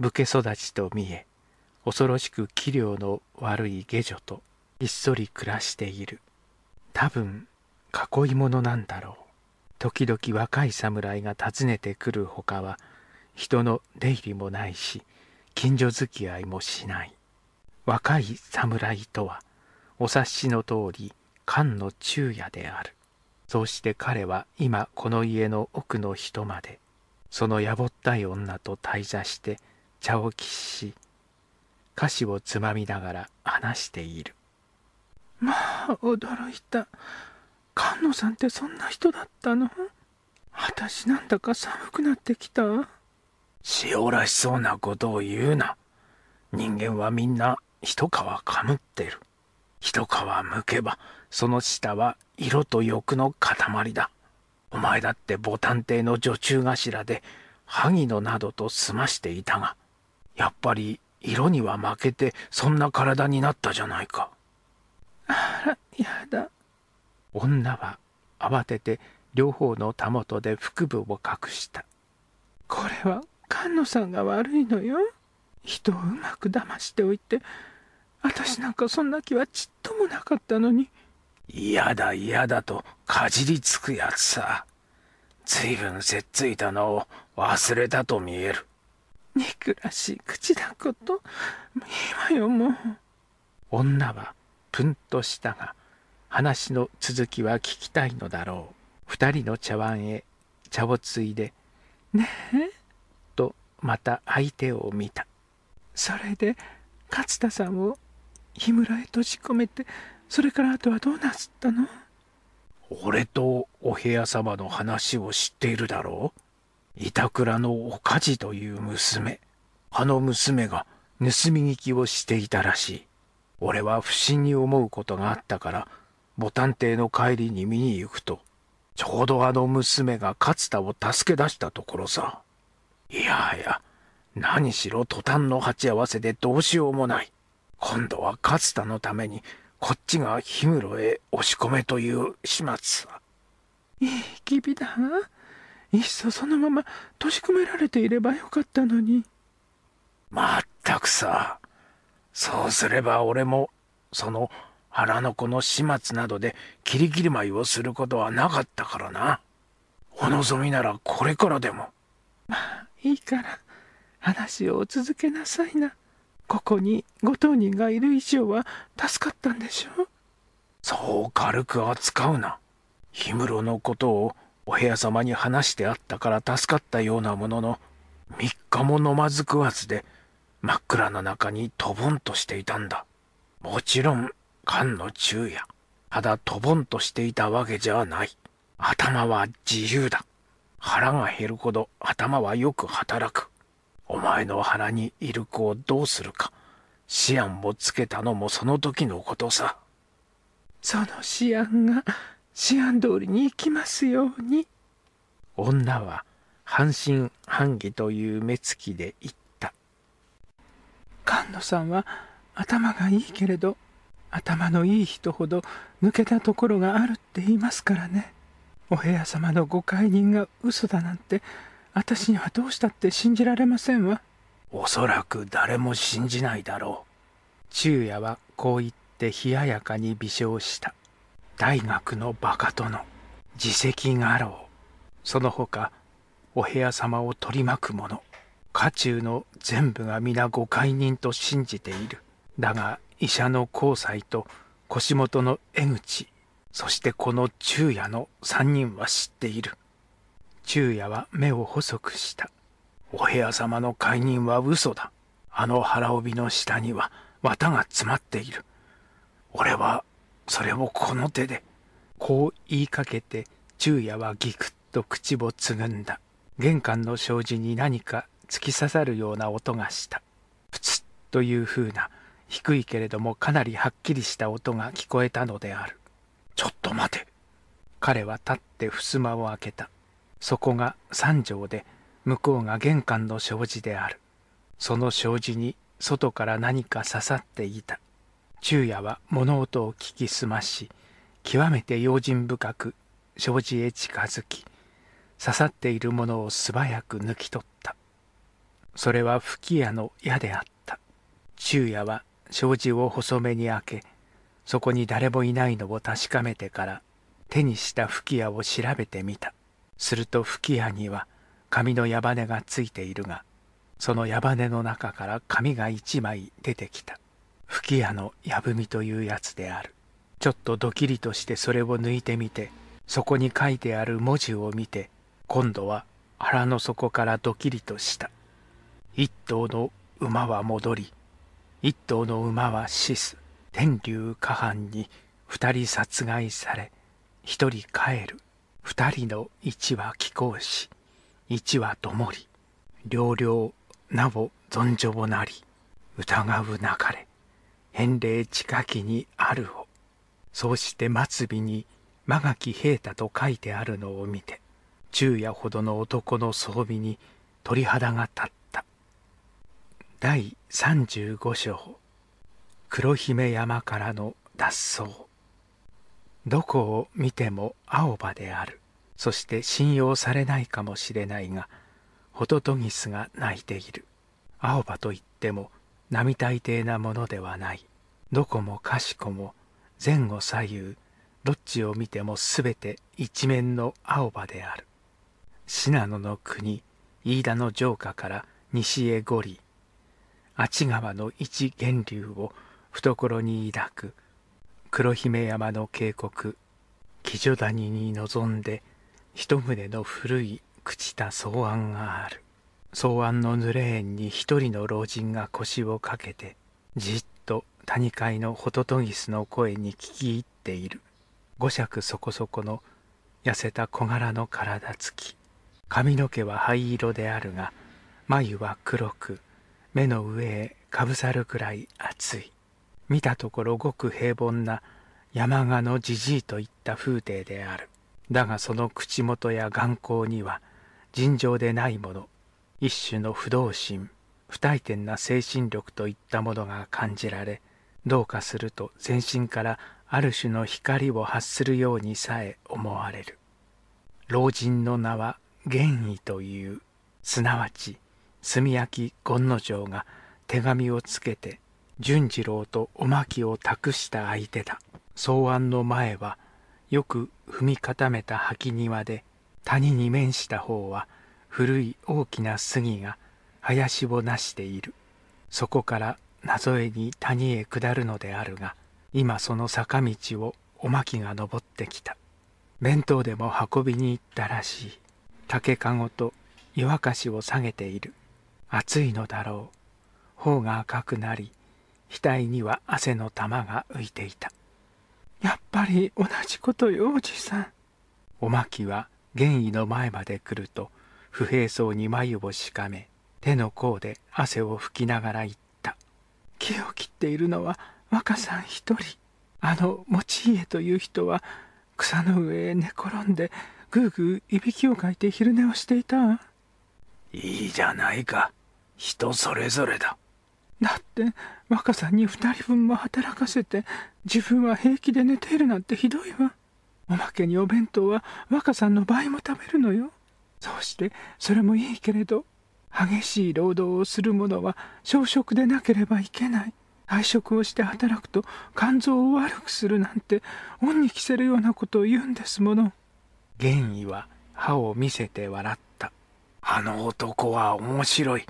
武家育ちと見え恐ろしく器量の悪い下女とひっそり暮らしている多分囲い者なんだろう時々若い侍が訪ねてくるほかは人の出入りもないし近所付き合いもしない若い侍とはお察しの通り菅の昼夜であるそうして彼は今この家の奥の人までそのやぼったい女と滞座して茶を喫し菓子をつまみながら話しているまあ驚いた菅野さんってそんな人だったの私なんだか寒くなってきた塩らしそうなことを言うな人間はみんな一皮かむってる一皮むけばその下は色と欲の塊だお前だって牡丹亭の女中頭で萩野などと済ましていたがやっぱり色には負けてそんな体になったじゃないかあらやだ女は慌てて両方のたもとで腹部を隠したこれは菅野さんが悪いのよ人をうまく騙しておいて私なんかそんな気はちっともなかったのに嫌だ嫌だとかじりつくやつさ随分せっついたのを忘れたと見える憎らしい口だこと今よもう女はプンとしたが話の続きは聞きたいのだろう二人の茶碗へ茶をついで「ねえ」とまた相手を見たそれで勝田さんを日村へ閉じ込めてそれからあとはどうなすったの俺とお部屋様の話を知っているだろう板倉のおかじという娘あの娘が盗み聞きをしていたらしい俺は不審に思うことがあったからボタンの帰りに見に行くとちょうどあの娘が勝田を助け出したところさいやいや何しろ途端の鉢合わせでどうしようもない今度は勝田のためにこっちが氷室へ押し込めという始末さいい気味だないっそそのまま閉じ込められていればよかったのにまったくさそうすれば俺もその腹の子の始末などでキリキリ舞をすることはなかったからなお望みならこれからでもまあいいから話を続けなさいなここにご当人がいる以上は助かったんでしょうそう軽く扱うな氷室のことをお部屋様に話してあったから助かったようなものの3日も飲まず食わずで真っ暗な中にとぼんとしていたんだもちろん缶の昼夜ただとぼんとしていたわけじゃない頭は自由だ腹が減るほど頭はよく働くお前の腹にいる子をどうするか思案をつけたのもその時のことさその思案が思案通りに行きますように。女は半信半疑という目つきで言った。菅野さんは頭がいいけれど、頭のいい人ほど抜けたところがあるって言いますからね。お部屋様の誤解人が嘘だなんて、私にはどうしたって信じられませんわ。おそらく誰も信じないだろう。昼夜はこう言って冷ややかに微笑した。大学のバカ殿自責画廊その他お部屋様を取り巻く者家中の全部が皆誤解人と信じているだが医者の交際と腰元の江口そしてこの昼夜の三人は知っている昼夜は目を細くしたお部屋様の解任は嘘だあの腹帯の下には綿が詰まっている俺はそれをこの手で。こう言いかけて、昼夜はぎくっと口をつぐんだ。玄関の障子に何か突き刺さるような音がした。プツッというふうな、低いけれどもかなりはっきりした音が聞こえたのである。ちょっと待て。彼は立って襖を開けた。そこが三畳で、向こうが玄関の障子である。その障子に外から何か刺さっていた。昼夜は物音を聞き澄まし極めて用心深く障子へ近づき刺さっているものを素早く抜き取ったそれは吹き矢の矢であった昼夜は障子を細めに開けそこに誰もいないのを確かめてから手にした吹き矢を調べてみたすると吹き矢には紙の矢羽がついているがその矢羽の中から紙が一枚出てきた吹き矢のやぶみというやつであるちょっとドキリとしてそれを抜いてみてそこに書いてある文字を見て今度は腹の底からドキリとした一頭の馬は戻り一頭の馬は死す天竜下藩に二人殺害され一人帰る二人の一は貴公子一はともり両領なお存ぼなり疑うなかれ返礼近きにあるを。そうして末尾に間垣平太と書いてあるのを見て、昼夜ほどの男の装備に鳥肌が立った。第35章黒姫山からの脱走どこを見ても青葉である。そして信用されないかもしれないが、ホトトギスが鳴いている。青葉といっても並大抵なものではない。どこもかしこも前後左右どっちを見ても全て一面の青葉である信濃の国飯田の城下から西へ五里あち川の一源流を懐に抱く黒姫山の渓谷木女谷に臨んで一棟の古い朽ちた草案がある草案の濡れ縁に一人の老人が腰をかけてじっ谷界のホトトギスの声に聞き入っている五尺そこそこの痩せた小柄の体つき髪の毛は灰色であるが眉は黒く目の上へかぶさるくらい熱い見たところごく平凡な山鹿のじじいといった風体であるだがその口元や眼光には尋常でないもの一種の不動心不退転な精神力といったものが感じられどうかすると全身からある種の光を発するようにさえ思われる老人の名は玄意というすなわち炭焼き権之丞が手紙をつけて淳次郎とおまきを託した相手だ草案の前はよく踏み固めた履庭で谷に面した方は古い大きな杉が林をなしているそこから謎えに谷へ下るのであるが今その坂道をおまきが登ってきた弁当でも運びに行ったらしい竹籠と湯沸かしを下げている暑いのだろう頬が赤くなり額には汗の玉が浮いていたやっぱり同じことよおじさんおまきは玄意の前まで来ると不平そうに眉をしかめ手の甲で汗を拭きながら言った毛を切っているのは若さん一人あの持家という人は草の上へ寝転んでぐうぐういびきをかいて昼寝をしていたいいじゃないか人それぞれだだって若さんに2人分も働かせて自分は平気で寝ているなんてひどいわおまけにお弁当は若さんの倍も食べるのよそうしてそれもいいけれど激しい労働をする者は小食でなければいけない退職をして働くと肝臓を悪くするなんて恩に着せるようなことを言うんですもの玄意は歯を見せて笑ったあの男は面白い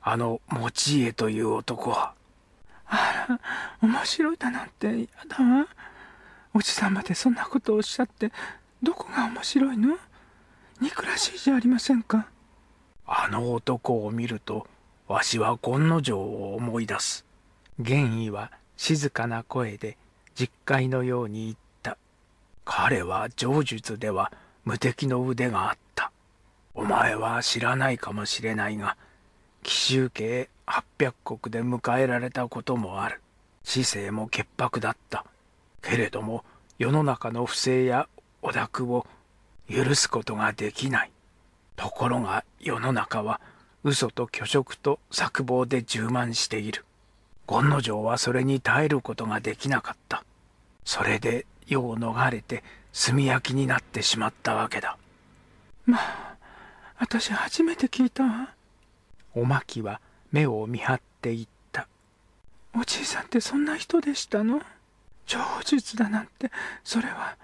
あの持家という男はあら面白いだなんて嫌だわおじさんまでそんなことをおっしゃってどこが面白いの憎らしいじゃありませんかあの男を見るとわしは権之丞を思い出す。玄意は静かな声で実戒のように言った。彼は上術では無敵の腕があった。お前は知らないかもしれないが、奇襲家800国で迎えられたこともある。市政も潔白だった。けれども世の中の不正や汚濁を許すことができない。ところが世の中は嘘と虚飾と策謀で充満している。権之丞はそれに耐えることができなかった。それで世を逃れて炭焼きになってしまったわけだ。まあ、私初めて聞いたおまきは目を見張っていった。おじいさんってそんな人でしたの超術だなんて、それは。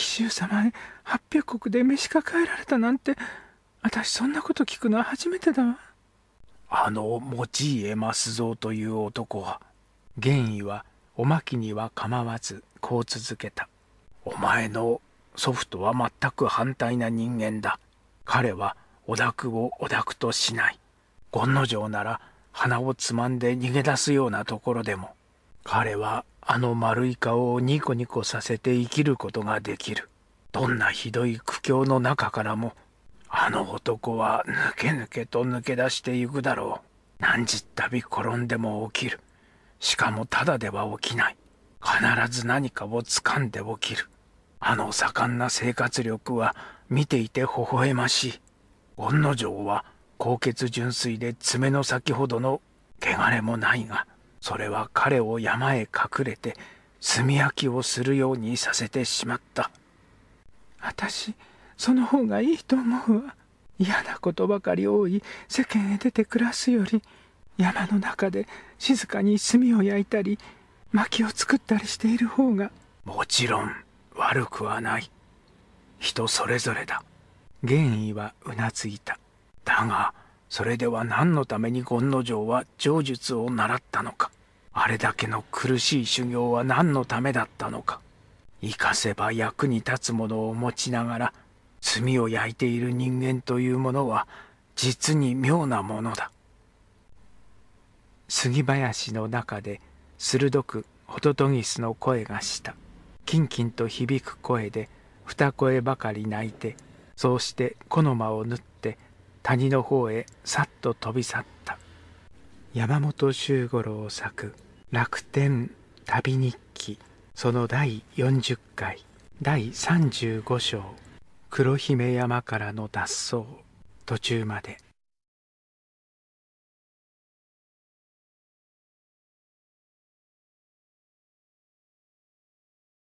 紀州様へ800石で召し抱えられたなんて私そんなこと聞くのは初めてだわあの持家益蔵という男は玄意はおまきには構わずこう続けたお前の祖父とは全く反対な人間だ彼はお宅をお宅としない権之丞なら鼻をつまんで逃げ出すようなところでも彼はあの丸い顔をニコニコさせて生きることができる。どんなひどい苦境の中からも、あの男はぬけぬけと抜け出してゆくだろう。何十度転んでも起きる。しかもただでは起きない。必ず何かを掴んで起きる。あの盛んな生活力は見ていて微笑ましい。御の城は高血純粋で爪の先ほどの汚れもないが、それは彼を山へ隠れて炭焼きをするようにさせてしまった私その方がいいと思うわ嫌なことばかり多い世間へ出て暮らすより山の中で静かに炭を焼いたり薪を作ったりしている方がもちろん悪くはない人それぞれだ玄意はうなずいただがそれでは何のために権之丞は上術を習ったのかあれだけの苦しい修行は何のためだったのか生かせば役に立つものを持ちながら炭を焼いている人間というものは実に妙なものだ杉林の中で鋭くホトトギスの声がしたキンキンと響く声で二声ばかり泣いてそうして木の間を縫って谷の方へさっと飛び去った山本周五郎作「楽天旅日記」その第40回第35章「黒姫山からの脱走」途中まで「